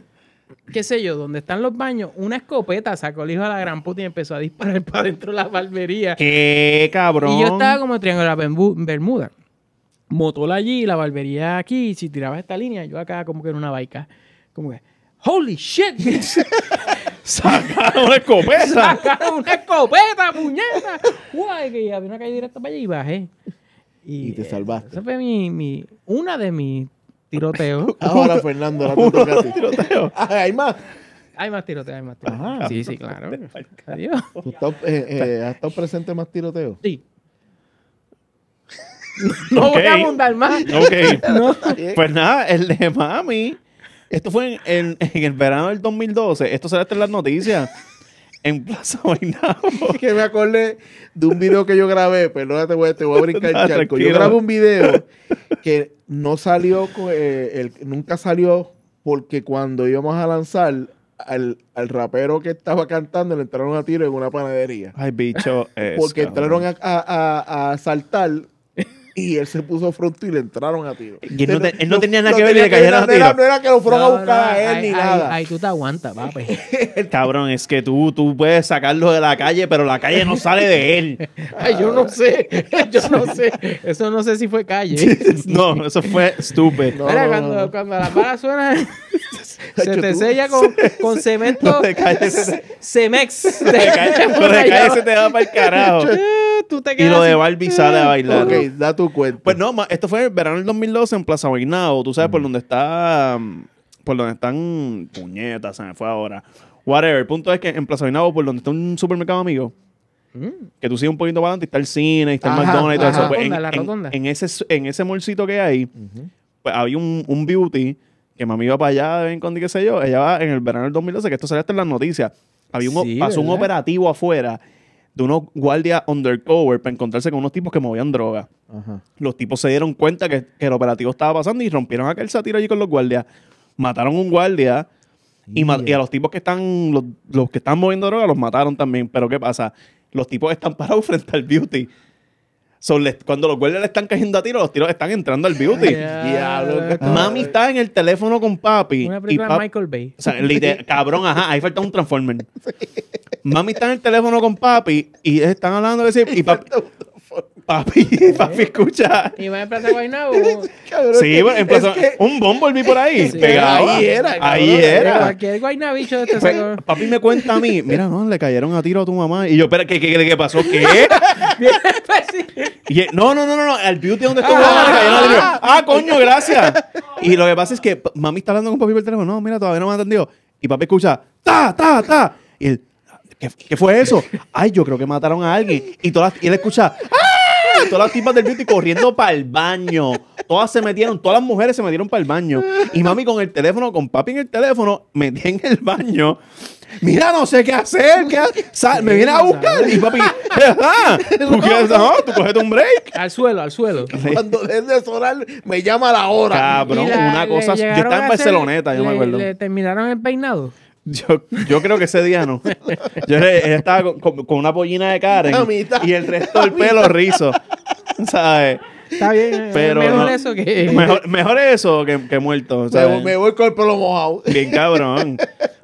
qué sé yo, donde están los baños, una escopeta sacó el hijo de la gran puta y empezó a disparar para dentro de la barbería. ¡Qué cabrón! Y yo estaba como triángulo de Bermuda. Motola allí, la barbería aquí, si tirabas esta línea, yo acá como que en una baica. Como que, ¡Holy shit! ¡Sacaron una escopeta! ¡Sacaron una escopeta, puñeta! ¡Guay! Que había una calle directa para allá y bajé. Y, te eh, salvaste. Esa fue mi, mi, una de mis tiroteos. Ahora, Fernando, la te casi ¿Tiroteo? Ah, ¿Hay más? Hay más tiroteos, hay más tiroteos. Ah. Sí, sí, claro. Adiós. Eh, eh, ¿Has estado presente más tiroteos? Sí. No voy a abundar más. Pues nada, el de Mami. Esto fue en, el verano del 2012. Esto será en las noticias. En Plaza Bainabo. que me acordé de un video que yo grabé. Perdónate, te voy a brincar el ah, charco. Yo grabé un video que no salió, eh, nunca salió porque cuando íbamos a lanzar al, rapero que estaba cantando le entraron a tiro en una panadería. Ay, bicho. porque entraron a, saltar, a, y él se puso fronto y le entraron a tiro. Y él, no, tenía nada que ver y le cayeron a tiro. No era que lo fueron a buscar a él ni nada. Ay, tú te aguantas, papi. Cabrón, es que tú, tú puedes sacarlo de la calle, pero la calle no sale de él. ay, yo no sé. Yo no sé. Eso no sé si fue calle. no, eso fue estúpido. Mira, cuando, cuando, la bala suena, se te sella con, cemento. Cemex. pero de calle se te va para el carajo. Y lo de Barbie eh, bailar. Ok, da tu cuenta. Pues no, esto fue en el verano del 2012 en Plaza Guaynabo. Tú sabes por dónde está. Mm, por donde están. Puñetas, se me fue ahora. Whatever. El punto es que en Plaza Guaynabo, por donde está un supermercado amigo. Mm. Que tú sigues un poquito para adelante y está el cine, está el McDonald's y todo eso. Pues en, en, ese, en ese molcito que hay, pues había un, beauty que me iba para allá de Ben Condi, qué sé yo. Ella va en el verano del 2012, que esto salió hasta en las noticias. Había un, pasó un operativo afuera de unos guardias undercover para encontrarse con unos tipos que movían droga. Los tipos se dieron cuenta que, el operativo estaba pasando y rompieron aquel satiro allí con los guardias. Mataron un guardia y, a los tipos que están, los, que están moviendo droga los mataron también. Pero ¿qué pasa? Los tipos están parados frente al beauty cuando los guardias le están cayendo a tiros, los tiros están entrando al beauty. mami está en el teléfono con papi. Una película y Michael Bay. O sea, cabrón, ajá, ahí falta un Transformer. Mami está en el teléfono con papi y están hablando de decir y papi, Papi, papi, ¿Eh? escucha. Y va en Plaza Guaynabo. sí, que, en Plaza, bombo que, por ahí. Ahí era. ahí era. de este pues, Papi me cuenta a mí, mira, no, le cayeron a tiro a tu mamá. Y yo, espera, ¿qué, qué, qué, pasó? ¿Qué? Pues, no, no, no, no, no, al beauty donde estuvo. Ah, Ah, coño, gracias. Y lo que pasa es que mami está hablando con papi por el teléfono. No, mira, todavía no me ha atendido. Y papi escucha, ta, ta, ta. Y él, ¿Qué, fue eso? Ay, yo creo que mataron a alguien. Y, todas, y él escucha, ¡Ah! todas las tipas del beauty corriendo para el baño. Todas se metieron, todas las mujeres se metieron para el baño. Y mami con el teléfono, con papi en el teléfono, metí en el baño. Mira, no sé qué hacer. ¿qué me viene a buscar. Y papi, ¿Tú quieres? tú cogete un break. Al suelo, al suelo. Cuando es de solar, me llama la hora. Cabrón, una cosa. Yo estaba en Barceloneta, yo me acuerdo. terminaron el peinado? Yo, creo que ese día no. Yo estaba con, una pollina de Karen y el resto del pelo rizo. ¿Sabes? Está bien. Pero mejor eso que. Mejor, eso que, muerto. Me, me, voy con el pelo mojado. Bien cabrón.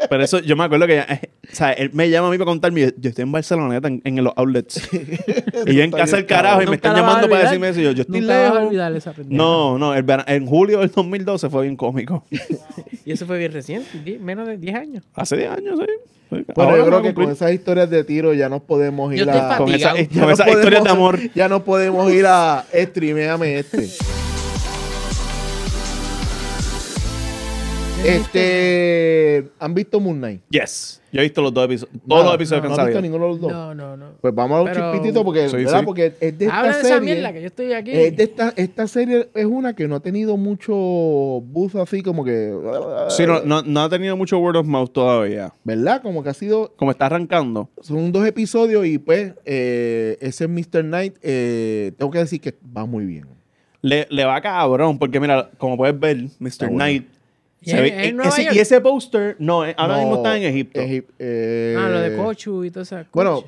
Pero eso, yo me acuerdo que eh, o sea, él me llama a mí para contarme. Yo, estoy en Barcelona en, en los outlets. y yo en casa del carajo y me están llamando para decirme eso. Y yo, estoy lejos. no, no. en julio del 2012 fue bien cómico. y eso fue bien reciente, menos de 10 años. Hace 10 años, sí. pero yo creo que con esas historias de tiro ya no podemos ir a. Con, esa, con esas historias de amor. Ya no podemos ir a stream Realmente es... Este, ¿Han visto Moon Knight? Yes. Yo he visto los dos episodios. Todos los episodios ¿No he visto ninguno de los dos? No, no, no. Pues vamos a dar un chispitito porque, ¿verdad? porque es de esta Habla esa serie. mierda que yo estoy aquí. es de esta, esta serie es una que no ha tenido mucho buzz así como que. Sí, no, no, no ha tenido mucho word of mouth todavía. ¿Verdad? Como que ha sido. Como está arrancando. Son dos episodios y pues eh, ese Mr. Knight, eh, tengo que decir que va muy bien. Le, le va cabrón, porque mira, como puedes ver, Mr. Knight e y ese póster, no, eh, ahora mismo está en Egipto. Eh, ah, lo de Cochu y todo eso. Bueno,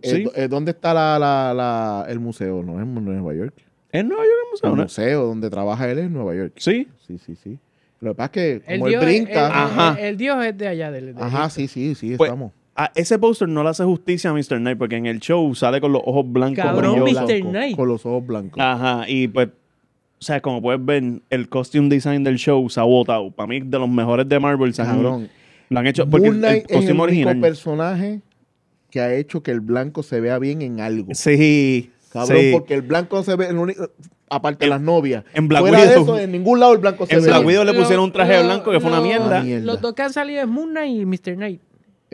eh, ¿dónde está el museo? No es en Nueva York. ¿En Nueva York el museo? El museo donde trabaja él es en Nueva York. Sí. Sí, sí, sí. Lo que pasa es que el como dios, brinca. El, El, dios es de allá, del. De ajá, sí, sí, sí, pues, estamos. ese póster no le hace justicia a Mr. Knight porque en el show sale con los ojos blancos. Cabrón, Mr. Knight. Con los ojos blancos. Ajá, y pues o sea, como puedes ver, el costume design del show se Para mí, de los mejores de Marvel, cabrón. lo han hecho. Porque es el personaje que ha hecho que el blanco se vea bien en algo. Sí. Cabrón, porque el blanco se ve aparte de las novias. En Black Fuera Widow. eso, en ningún lado el blanco se ve ve. En Black Widow le pusieron un traje blanco que fue una ah, mierda. Los dos que han salido es Moon Knight y Mr. Knight.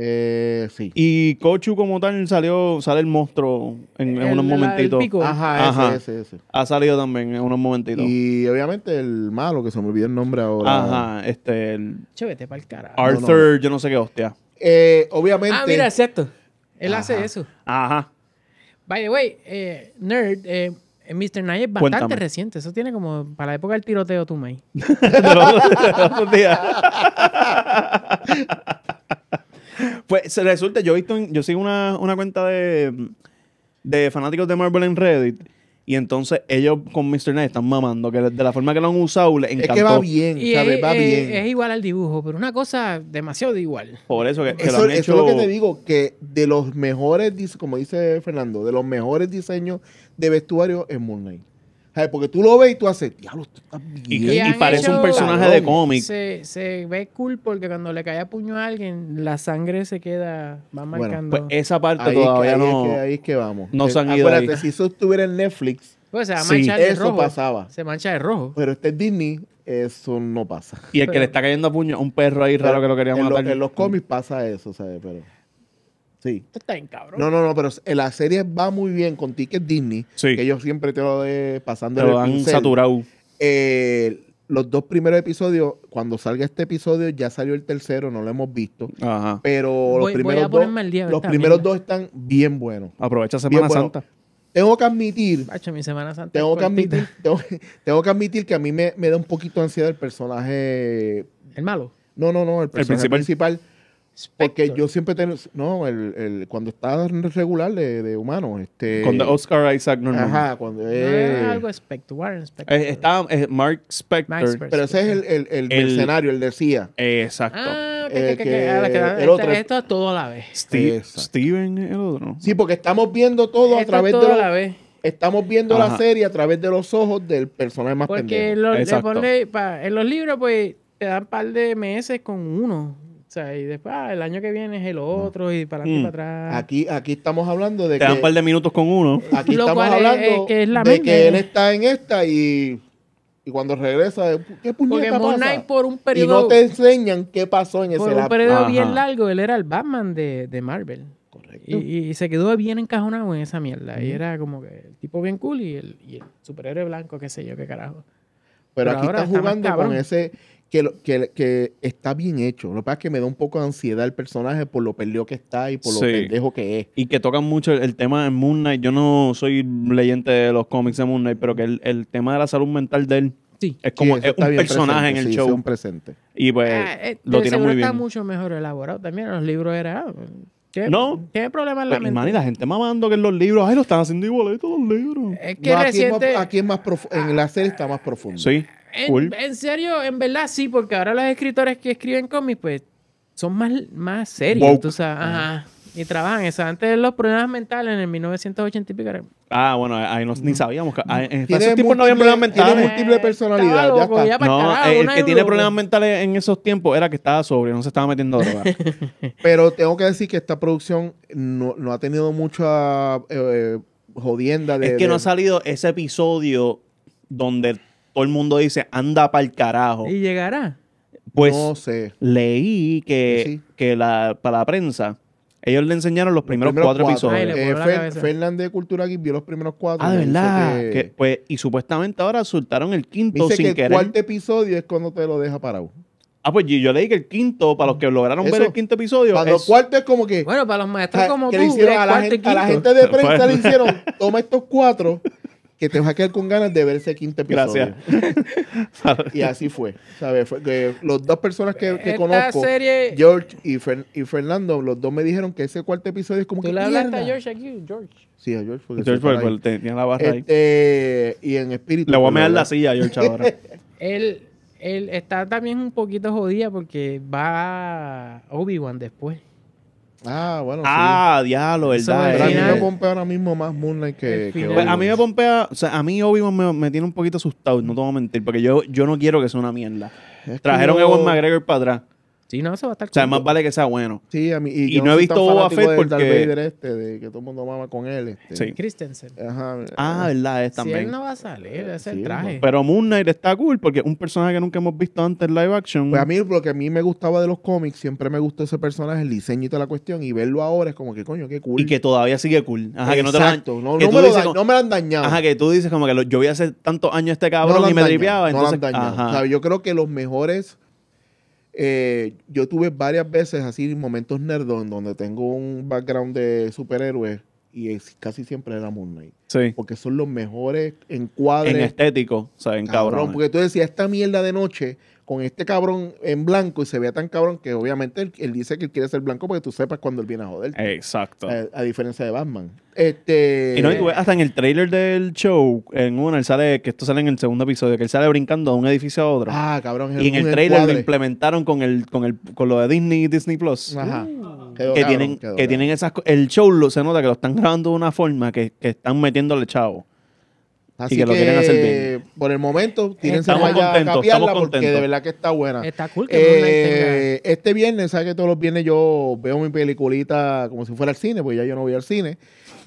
Eh, sí. Y Kochu como tal salió, sale el monstruo en, unos momentitos. Ajá, Ajá. Ese, ese, ese, Ha salido también en unos momentitos. Y obviamente el malo, que se me olvidó el nombre ahora. Ajá, este. El... Chévete para el carajo. Arthur, yo no sé qué hostia. Eh, ah, obviamente. Ah, mira, excepto. Él hace eso. Ajá. By the way, eh, Nerd, eh, eh Mr. Nye es bastante reciente. Eso tiene como para la época del tiroteo, tú, May. de los, días. Pues resulta, yo he visto, yo sigo una, cuenta de, fanáticos de Marvel en Reddit. Y entonces ellos con Mr. Night están mamando, que de la forma que lo han usado encantó. Es que va bien, va bien. es igual al dibujo, pero una cosa demasiado igual. Por eso que, lo es lo que te digo, que de los mejores, como dice Fernando, de los mejores diseños de vestuario es Moon Knight. Porque tú lo ves y tú haces, diablo, Y, parece un personaje de cómic. Se, se, ve cool porque cuando le cae a puño a alguien, la sangre se queda, va bueno, pues, marcando. Pues esa parte todavía no. Ahí es, que, vamos. No se han eh, ido Acuérdate, si eso estuviera en Netflix, pues se sí, eso pasaba. Se mancha de rojo. Pero este es Disney, eso no pasa. Y el que le está cayendo a puño, un perro ahí raro que lo querían matar. en los cómics pasa eso, ¿sabes? Pero. Sí. está bien, cabrón. No, no, no, pero la serie va muy bien con Ticket Disney. Que ellos siempre te lo de pasando. Te saturado. Eh, los dos primeros episodios, cuando salga este episodio, ya salió el tercero, no lo hemos visto. Ajá. Pero los primeros, dos, están bien buenos. Aprovecha Semana Santa. Tengo que admitir. mi Semana Santa tengo, que admitir que a mí me, da un poquito ansiedad el personaje. ¿El malo? No, no, no, el personaje principal porque yo siempre tengo. No, el, el, cuando está regular de, de humanos. Este, cuando Oscar Isaac no Ajá, cuando. Eh, algo Spectre, Warren eh, está Mark, Spector, Pero ese es el, el, el, el mercenario, el decía. exacto. Ah, eh, que, el este, otro. Esto es todo a la vez. Steve, Steven, el otro. Sí, porque estamos viendo todo a través de. estamos viendo la serie a través de los ojos del personaje más Porque Porque en los libros, pues, te dan un par de meses con uno. O sea, y después, ah, el año que viene es el mm. otro y para mm. para atrás. Aquí, aquí estamos hablando de que. Te un par de minutos con uno. Aquí estamos hablando de que él está en esta y. cuando regresa, ¿qué puñeta por un periodo... Y no te enseñan qué pasó en ese lapso. Por un periodo bien largo, él era el Batman de, Marvel. Correcto. Y, se quedó bien encajonado en esa mierda. Y era como que el tipo bien cool y el, y superhéroe blanco, qué sé yo, qué carajo. Pero, aquí está jugando con ese que, que, que, está bien hecho. Lo que pasa es que me da un poco de ansiedad el personaje por lo perdido que está y por lo pendejo que es. Y que tocan mucho el, tema de Moon Knight. Yo no soy leyente de los cómics de Moon Knight, pero que el, tema de la salud mental de él es como es un personaje en el show. un presente. Y pues ah, eh, lo tiene muy bien. Está mucho mejor elaborado también. los libros era. Ah, ¿Qué, ¿Qué problema es la pues, mente? y la gente mamando que en los libros, ay, lo están haciendo igual igualito los libros. Es que aquí, es más, en la serie está más profundo. Sí. En, serio, en verdad sí, porque ahora los escritores que escriben cómics, pues, son más, más serios, tú Ajá. Y trabajan eso. Antes de los problemas mentales en el 1980 y pico. Ah, bueno, ahí no, ni sabíamos. Que, en esos tiempos no había problemas mentales. Tiene múltiple eh, personalidad, no, el, que tiene problemas mentales en esos tiempos era que estaba sobrio, no se estaba metiendo droga. Pero tengo que decir que esta producción no, ha tenido mucha eh, eh, jodienda de... Es que no ha salido ese episodio donde todo el mundo dice, anda para el carajo. ¿Y llegará? Pues leí que, que la, para la prensa, ellos le enseñaron los, primeros, cuatro, episodios. Eh, Fernández de Cultura Geek vio los primeros cuatro. Ah, de verdad. pues, y supuestamente ahora soltaron el quinto sin que el querer. El cuarto episodio es cuando te lo deja parado. Ah, pues yo leí que el quinto, para los que lograron ver el quinto episodio. Para los cuartos es como que. Bueno, para los maestros como que tú. la gente de prensa le pues, hicieron, toma estos cuatro que te vas a quedar con ganas de ver ese quinto episodio. Gracias. y así fue. ¿sabes? los dos personas que, conozco, George y, Fernando, los dos me dijeron que ese cuarto episodio es como ¿Tú le hablaste a George aquí, George? Sí, a George. fue George que tenía la barra ahí. Este, y en espíritu. Le voy a mear la silla a George ahora. él, él está también un poquito jodida porque va Obi-Wan después. Ah, bueno. Ah, diablo, ¿verdad? a mí me pompea ahora mismo más Moonlight que. que pues, a mí me pompea. O sea, a mí Obi-Wan me, tiene un poquito asustado, no te voy a mentir, porque yo, yo no quiero que sea una mierda. Trajeron a Ewan McGregor para atrás. Sí, no, se va a estar O sea, más vale que sea bueno. Sí, a mí. Y, no, he visto Boba Fett porque. El Vader este, de que todo el mundo mama con él. Este. Sí. Christensen. Ajá. Ah, verdad, es también. Sí, él no va a salir, es el traje. Pero Moon Knight está cool porque es un personaje que nunca hemos visto antes en live action. Pues a mí, lo que a mí me gustaba de los cómics, siempre me gustó ese personaje, el diseño y toda la cuestión. Y verlo ahora es como que coño, qué cool. Y que todavía sigue cool. Ajá, que no te lo han, no, no, me lo han dañado. Ajá, que tú dices como que lo, yo vi hace tantos años este cabrón y me tripeaba. No lo han dañado. O sea, yo creo que los mejores eh, yo tuve varias veces así momentos nerdos en donde tengo un background de superhéroes y casi siempre era Moon Knight. Porque son los mejores encuadres. En estético, o sea, en cabrón. cabrón. Porque tú decías, esta mierda de noche con este cabrón en blanco y se vea tan cabrón que obviamente él, dice que él quiere ser blanco porque tú sepas cuando él viene a joder. Exacto. A, diferencia de Batman. Este... Y no, tú ves hasta en el trailer del show, en una, él sale, que esto sale en el segundo episodio, que él sale brincando de un edificio a otro. Ah, cabrón. y en el trailer lo implementaron con el, con el, lo de Disney y Disney Plus. Ajá. Uh. que tienen, esas que tienen el show lo, se nota que lo están grabando de una forma que, que están metiéndole chavo. Así que, lo quieren hacer bien. Por el momento, tírense estamos contentos, a estamos contentos. porque de verdad que está buena. Está cool eh, Este viernes, sabes que todos los viernes yo veo mi peliculita como si fuera al cine, Porque ya yo no voy al cine.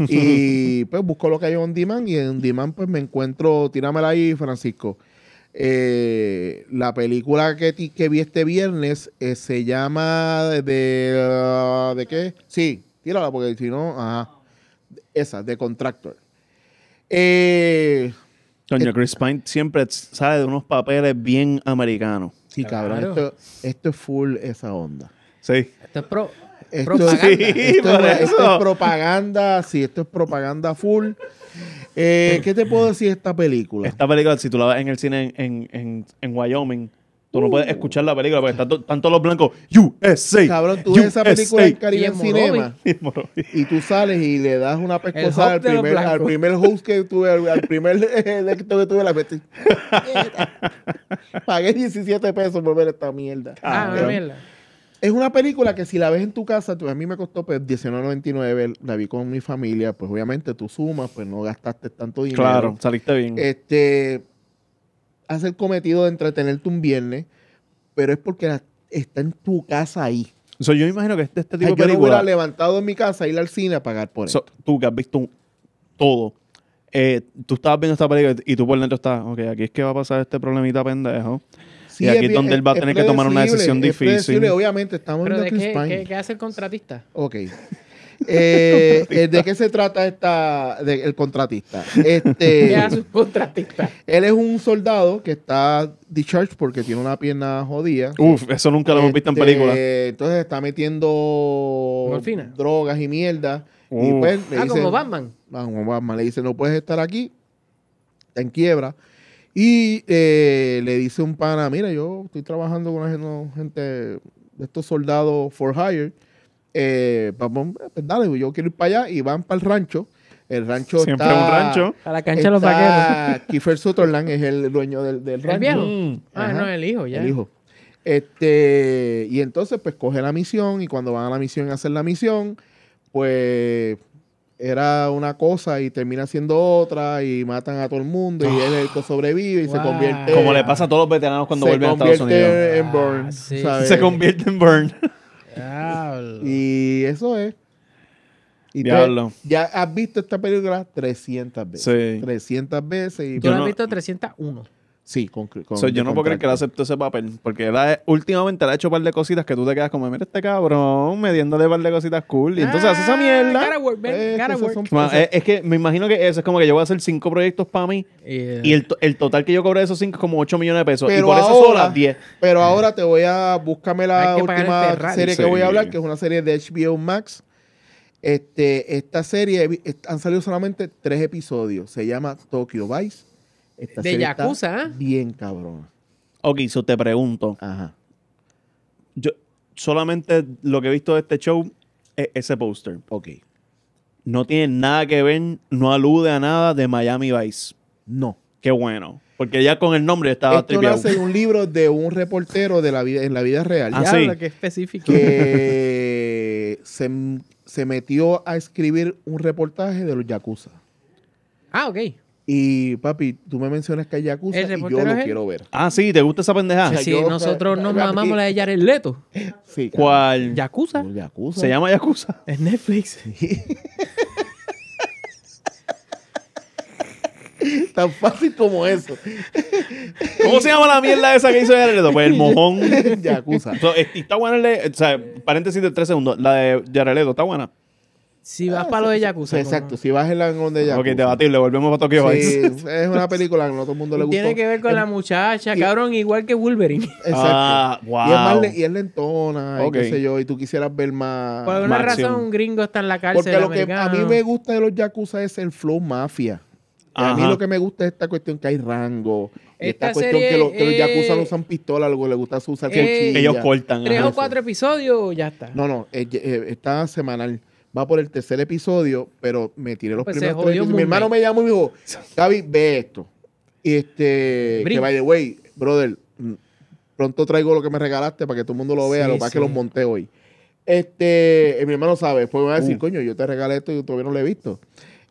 y pues busco lo que hay en demand y en demand pues me encuentro, tíramela ahí, Francisco. Eh, la película que, que vi este viernes eh, se llama de, de, qué? Sí, tírala porque si no, ajá. Esa, de Contractor. Eh, Doña eh, Chris Pine siempre sale de unos papeles bien americanos. Sí, cabrón. Esto, es full esa onda. Sí. Esto es propaganda. Sí, esto, es, propaganda. Sí, esto es propaganda full. Eh, ¿Qué te puedo decir de esta película? Esta película, si tú la ves en el cine en, en, en Wyoming Tú no puedes uh. escuchar la película porque están, todos los blancos. USA. Cabrón, tú ves esa película en Y en Cinema Y tú sales y le das una pescosa al primer, al primer host que tuve, al, primer directo que tuve, la metí. Pagué 17 pesos por ver esta mierda. Ah, mierda. Es una película que si la ves en tu casa, a mí me costó 19.99, pues, la vi con mi familia, pues obviamente tú sumas, pues no gastaste tanto dinero. Claro, saliste bien. Este, hace el cometido de entretenerte un viernes, pero es porque está en tu casa ahí. O yo imagino que este, este tipo de película... Yo no hubiera levantado en mi casa, ir al cine a pagar por eso. tú que has visto todo, eh, tú estabas viendo esta película y tú por dentro estás, ok, aquí es que va a pasar este problemita pendejo. y aquí es, donde él va a tener que tomar una decisión difícil. Obviamente, estamos ¿Pero en de qué, hace el contratista? Ok. Eh, eh, ¿De qué se trata esta, el contratista? Este, contratista? Él es un soldado que está discharged porque tiene una pierna jodida. Uf, eso nunca lo hemos visto en este, película. Entonces está metiendo drogas y mierda. Pues, ah, le ah, como Batman. Le dice, no puedes estar aquí. Está en quiebra. Y eh, le dice un pana, mira, yo estoy trabajando con gente de estos soldados for hire eh, pues, vamos, pues, dale, yo quiero ir para allá y van para el rancho. El rancho Siempre está, un rancho. A la cancha de los vaqueros. Kiefer Sutherland es el dueño del, rancho. ¿El mm, ah, no, el hijo, ya. El hijo. Este, y entonces, pues, coge la misión y cuando van a la misión y hacen la misión, pues, era una cosa y termina siendo otra y matan a todo el mundo y él es el que ah. sobrevive y se convierte... Como le pasa a todos los veteranos cuando vuelven a Estados Unidos. Ah, se convierte en Burn. Se convierte en Burn. Y eso es. Y ya has visto esta película 300 veces. 300 veces. Y Yo la he visto 301. Sí, Yo no puedo creer que él acepte ese papel, porque últimamente le ha hecho un par de cositas que tú te quedas como, mira este cabrón, mediéndole un par de cositas cool, y entonces hace esa ah, mierda. Pues, eh, es, que me imagino que eso es como que yo voy a hacer cinco proyectos para mí, y el, total que yo cobré de esos cinco es como 8 millones de pesos, y por eso son las 10. Pero ahora te voy a, búscame la última serie que voy a hablar, que es una serie de HBO Max. Este, esta serie, han salido solamente tres episodios, se llama Tokyo Vice de Yakuza. ¿ah? bien cabrón. Ok, eso te pregunto. Ajá. Yo solamente lo que he visto de este show es ese póster. Ok. No tiene nada que ver, no alude a nada de Miami Vice. No. Qué bueno. Porque ya con el nombre estaba Esto un libro de un reportero de la vida, en la vida real. Ah, que específico. Que se, se, metió a escribir un reportaje de los Yakuza. Ah, ok. Y papi, tú me mencionas que hay Yakuza y yo lo quiero ver. Ah, sí, ¿te gusta esa pendejada? sí, nosotros eh, nos mamamos la de Jared Leto. ¿Cuál? Yakuza. Se llama Yakuza. Es Netflix. Tan fácil como eso. ¿Cómo se llama la mierda esa que hizo Jared Leto? Pues el mojón. Yakuza. Eh, está buena, el, o sea, paréntesis de tres segundos. La de Jared Leto está buena. Si ah, vas para lo de Yakuza. Exacto, si vas en la onda de Yakuza. Ok, debatible, volvemos a Tokio sí, Es una película que no a todo el mundo le gusta. Tiene que ver con la muchacha, cabrón, igual que Wolverine. Exacto. Ah, wow. Y es, más lentona, y qué sé yo, y tú quisieras ver más. Por alguna razón, un gringo está en la cárcel. Porque lo que a mí me gusta de los Yakuza es el flow mafia. A mí lo que me gusta es esta cuestión que hay rango. Esta, cuestión que, los yakuza no usan pistola, algo le gusta usar eh, Ellos cortan. Tres o cuatro episodios, ya está. No, no, eh, eh, está semanal va por el tercer episodio, pero me tiré los pues primeros tres episodios. Mi hermano me llamó y me dijo, Gaby, ve esto. Y este, que by the way, brother, mm, pronto traigo lo que me regalaste para que todo el mundo lo vea, lo que que lo monté hoy. Este, eh, mi hermano sabe, después me va a decir, uh. coño, yo te regalé esto y todavía no lo he visto.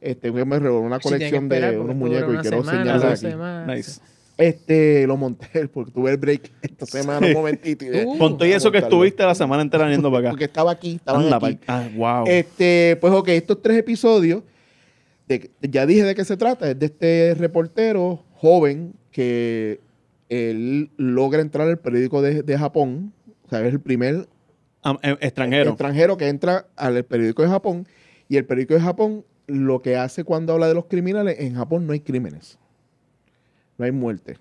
Este, me regaló una colección de unos muñecos y quiero enseñarles señalar aquí. Nice. Este, lo monté porque tuve el break esta semana un momentito. Y eso que estuviste la semana entera yendo para acá. porque estaba aquí, estaba aquí. Ah, este, pues ok, estos tres episodios, ya dije de qué se trata, es de este reportero joven que él logra entrar al periódico de, Japón, o sea, es el primer eh, extranjero. extranjero que entra al periódico de Japón y el periódico de Japón lo que hace cuando habla de los criminales, en Japón no hay crímenes no hay muerte.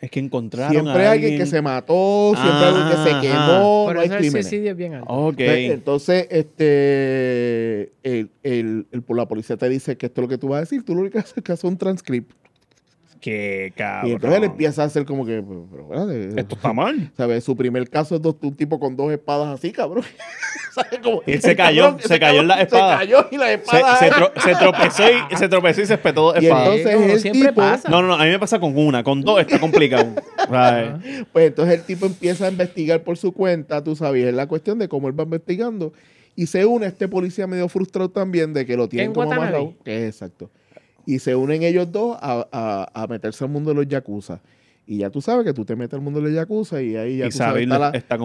Es que encontraron Siempre hay alguien que se mató, siempre hay alguien que se quemó, no hay eso el bien alto. Pues, entonces, este, el, el- el- la policía te dice que esto es lo que tú vas a decir, tú lo único que haces es que haces un transcript. Que cabrón. Y entonces él empieza a hacer como que, esto está mal. Su primer caso es dos, un tipo con dos espadas así, cabrón. y él se cayó, se cayó en la espada. Se cayó y Se, tropezó y se tropezó y se espetó y entonces no, el tipo, pasa. No, no, a mí me pasa con una, con dos está complicado. Pues entonces el tipo empieza a investigar por su cuenta, tú sabías, es la cuestión de cómo él va investigando. Y se une a este policía medio frustrado también de que lo tienen como amarrado. Exacto y se unen ellos dos a, meterse al mundo de los yakuza. Y ya tú sabes que tú te metes al mundo de los yakuza y ahí ya y tú sabes, está, está,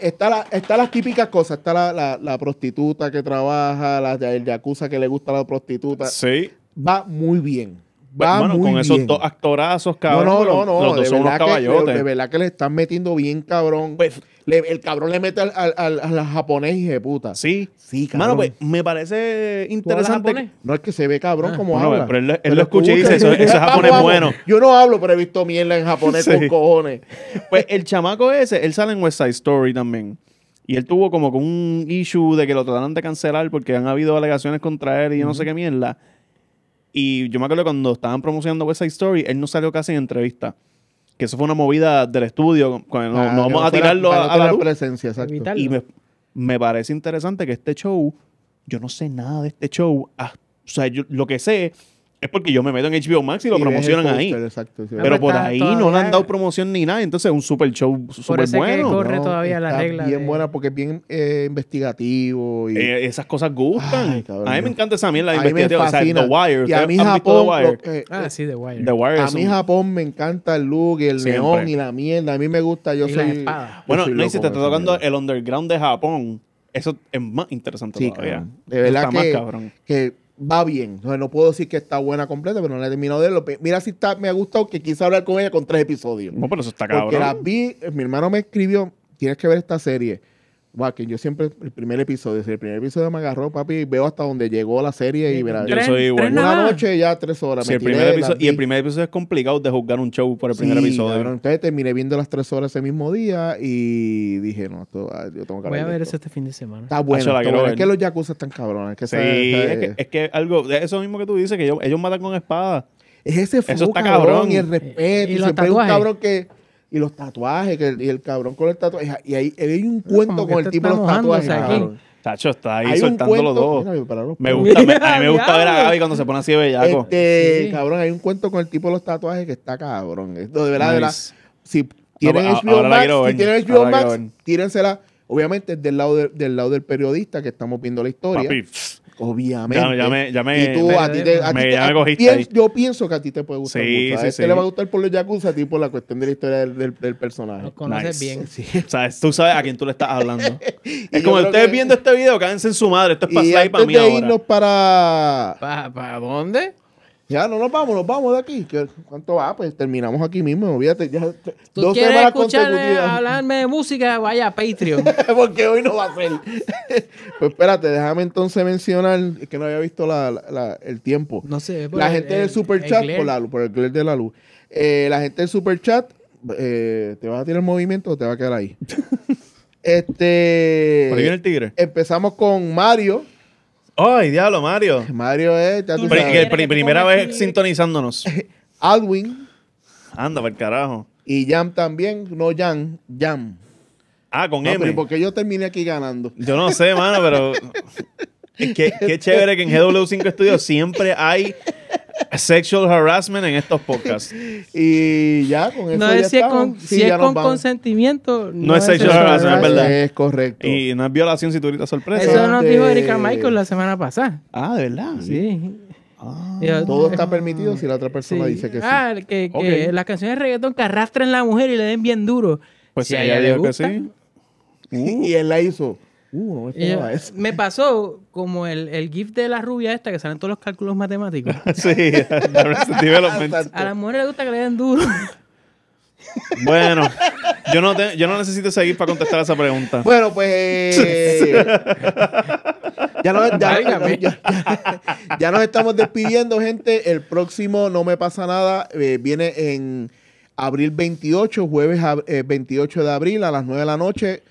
Está, la, está, las típicas cosas. Está la, prostituta que trabaja, el yakuza que le gusta a la prostituta. Sí. Va muy bien. Va bueno, muy con esos dos actorazos, cabrón. No, no, no, no. Los dos son caballotes. de, de verdad que le están metiendo bien, cabrón. Pues, el cabrón le mete al, al, japonés y de puta. Sí. Sí, cabrón. Mano, pues me parece interesante. No es que se ve cabrón ah, como no, habla. Pero él, lo escucha y dice, eso, es ah, japonés bueno. Yo no hablo, pero he visto mierda en japonés con cojones. Pues el chamaco ese, él sale en West Side Story también. Y él tuvo como un issue de que lo trataron de cancelar porque han habido alegaciones contra él y yo no sé qué mierda. Y yo me acuerdo cuando estaban promocionando West Side Story, él no salió casi en entrevista que eso fue una movida del estudio, no, ah, vamos a tirarlo a, la, presencia, Y me, parece interesante que este show, yo no sé nada de este show, ah, o sea, yo, lo que sé es porque yo me meto en HBO Max y lo promocionan ahí. Pero pues por ahí no le han dado promoción ni nada. Entonces es un super show súper bueno. Que corre todavía la regla. Bien buena porque es bien eh, investigativo. Y... Eh, esas cosas gustan. a mí me encanta esa mierda de investigativa. O sea, The Wire. a mí The Wire? ah, sí, The Wire. a mí Japón me encanta el look y el neón y la mierda. A mí me gusta. Yo soy. bueno, no, y si te está tocando el underground de Japón, eso es más interesante todavía. De verdad. cabrón. Que va bien. no puedo decir que está buena completa, pero no la he terminado de verlo. Mira si está, me ha gustado que quise hablar con ella con tres episodios. No, pero eso está cabrón. mi hermano me escribió, tienes que ver esta serie. Joaquín, yo siempre, el primer episodio, si el primer episodio me agarró, papi, veo hasta donde llegó la serie y verá. Yo soy igual. Una noche ya tres horas. el primer episodio, y el primer episodio es complicado de juzgar un show por el primer episodio. entonces terminé viendo las tres horas ese mismo día y dije, no, esto, yo tengo que Voy a ver eso este fin de semana. Está bueno. Es que los yakuza están cabrones. Es que sí, es, que, es algo, eso mismo que tú dices, que ellos, matan con espada. Es ese flujo está cabrón, y el respeto. Y, y siempre hay un cabrón que y los tatuajes, que y el cabrón con el tatuaje. Y ahí, hay un cuento con el este tipo de los tatuajes. tacho está ahí soltando los dos. me gusta, me, a mí me gusta ver a Gaby cuando se pone así de bellaco. Este, cabrón, hay un cuento con el tipo de los tatuajes que está cabrón. de verdad, de verdad. Si pues, tienen el HBO Max, si tienen HBO Max, tírensela. Obviamente, del lado, del lado del periodista que estamos viendo la historia. Obviamente. Ya, me, y tú, me, a ti te, Yo pienso que a ti te puede gustar sí, mucho. A sí, te este le va a gustar por los yakuza, a ti por la cuestión de la historia del, del, personaje. nos conoces bien. Sí. O sea, tú sabes a quién tú le estás hablando. es como ustedes viendo este video, cádense en su madre. Esto es para para mí irnos para... ¿Para, ¿Para dónde? Ya, no nos vamos, nos vamos de aquí. ¿Cuánto va? Pues terminamos aquí mismo, ¿Tú quieres escucharme eh, hablarme de música? Vaya, Patreon. Porque hoy no va a ser. pues espérate, déjame entonces mencionar, que no había visto el tiempo. No sé. la gente del Super por, la, por el Glare de la luz. Eh, la gente del Superchat, eh, ¿te vas a tirar el movimiento o te va a quedar ahí? este... Por ahí viene el tigre. Empezamos con Mario ¡Ay, diablo, Mario! Mario eh, es... primera vez sintonizándonos. Adwin Anda, por carajo. y Jam también. No Jan, Jam. Ah, con por yo terminé aquí ganando? Yo no sé, mano, pero Qué, chévere que en GW5 Studios siempre hay sexual harassment en estos podcasts. Y ya, con eso. No ya es si es con, si con consentimiento. No, es, sexual harassment, es verdad. Es correcto. Y no es violación si tú ahorita sorpresa. Eso nos dijo este Erika Michael la semana pasada. Ah, de verdad. Sí. Ah, todo está permitido si la otra persona dice que sí. Ah, que, las canciones de reggaetón que arrastren a la mujer y le den bien duro. Pues si, ella, dijo que sí. Y él la hizo. Uh, eh, me pasó como el, el GIF de la rubia esta que salen todos los cálculos matemáticos. sí, A las mujeres les gusta que le den duro. Bueno, yo no, yo no necesito seguir para contestar esa pregunta. Bueno, pues. ya, nos, estamos despidiendo, gente. El próximo No Me Pasa Nada eh, viene en abril 28, jueves 28 eh, de abril a las 9 de la noche.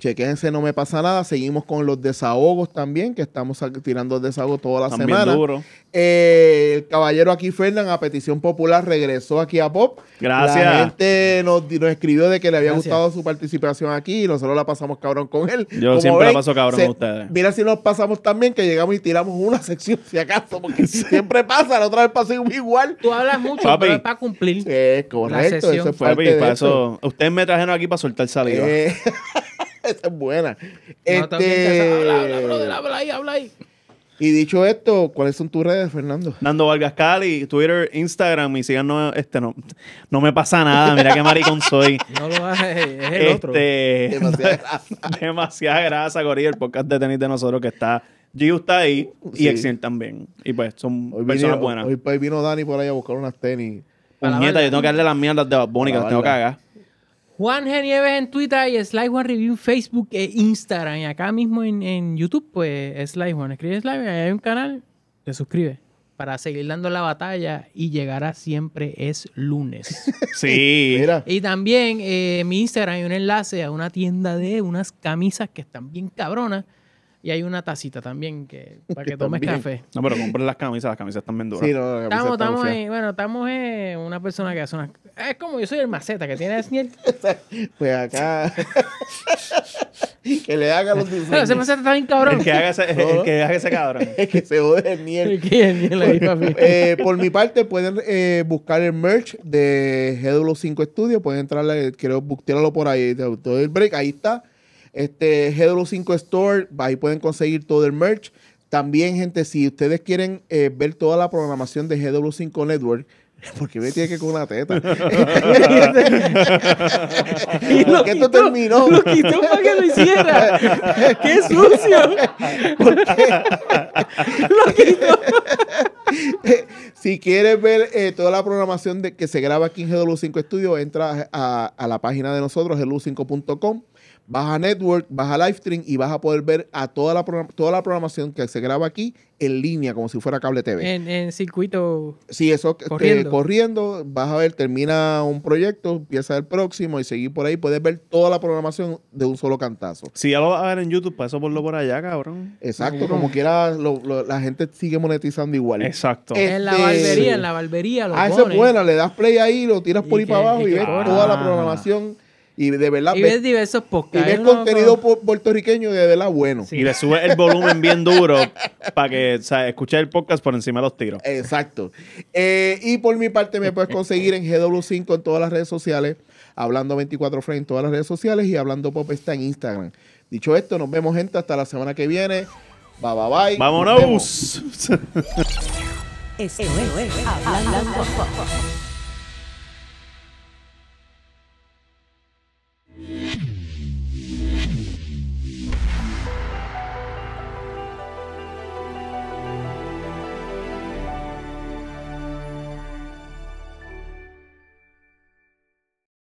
Chequense, no me pasa nada. Seguimos con los desahogos también, que estamos tirando desahogos toda la también semana. Duro. Eh, el caballero aquí, Fernan, a petición popular, regresó aquí a Pop. Gracias. La gente nos, escribió de que le había gustado su participación aquí y nosotros la pasamos cabrón con él. Yo siempre la paso cabrón con ustedes. Mira si nos pasamos también, que llegamos y tiramos una sección, si acaso, porque siempre pasa. La otra vez pasé igual. Tú hablas mucho, Papi. pero para cumplir. correcto, eso Fue. Ustedes me trajeron aquí para soltar saliva. Eh, Esa es buena. Este... Y dicho esto, ¿cuáles son tus redes, Fernando? Nando Vargas Cali, Twitter, Instagram, y sigan... este, no, me pasa nada, mira qué maricón soy. No lo haces, es el otro. Este, demasiada grasa. Demasiada grasa, Gorilla, el podcast de tenis de nosotros que está... Yo está ahí y Excel también. Y pues son personas buenas. Hoy, pues, vino Dani por ahí a buscar unas tenis. nieta, yo tengo que darle las mierdas de Bad que las tengo que cagar. Juan G. en Twitter y Sly One Review en Facebook e Instagram. Y acá mismo en, YouTube, pues Sly One. Escribe Sly, hay un canal, te suscribe para seguir dando la batalla y llegará siempre es lunes. Sí. Mira. Y también en eh, mi Instagram hay un enlace a una tienda de unas camisas que están bien cabronas. Y hay una tacita también que, para que tomes café. No, pero compren las camisas, las camisas están bien Sí, estamos, estamos bueno, estamos en una persona que hace una, Es como yo soy el maceta que tiene Sniel. pues acá... que le haga los diseños. ese maceta está bien cabrón. El que haga ese, el que haga ese cabrón. que se jode el miel. ahí, eh, por mi parte, pueden eh, buscar el merch de GW5 Studio. Pueden entrar, creo, eh, buscarlo por ahí. Todo el break, ahí está este, 5 Store, ahí pueden conseguir todo el merch. También, gente, si ustedes quieren eh, ver toda la programación de GW5 Network, porque me tiene que con una teta. y lo esto terminó. Lo quitó para que lo hiciera. ¡Qué sucio! lo si quieres ver eh, toda la programación de, que se graba aquí en GW5 Studio, entra a, la página de nosotros, gw5.com vas Network, baja a Livestream y vas a poder ver a toda la, toda la programación que se graba aquí en línea, como si fuera cable TV. En, circuito. Sí, eso este, corriendo. corriendo. Vas a ver, termina un proyecto, empieza el próximo y seguir por ahí. Puedes ver toda la programación de un solo cantazo. Si ya lo vas a ver en YouTube, para eso lo por allá, cabrón. Exacto, como quiera, la gente sigue monetizando igual. Exacto. en la este, barbería, en la barbería. Lo ah, eso es buena, le das play ahí, lo tiras por ahí para abajo y ves toda la programación y de verdad. Y ves, diversos pues, podcasts. Y ves contenido puertorriqueño puertorriqueño de verdad bueno. Y le sube el volumen bien duro para que escuches el podcast por encima de los tiros. Exacto. Eh, y por mi parte me puedes conseguir en GW5 en todas las redes sociales, hablando 24 frames en todas las redes sociales y hablando pop está en Instagram. Dicho esto, nos vemos gente hasta la semana que viene. Bye bye bye. Vámonos. Esto es Hablando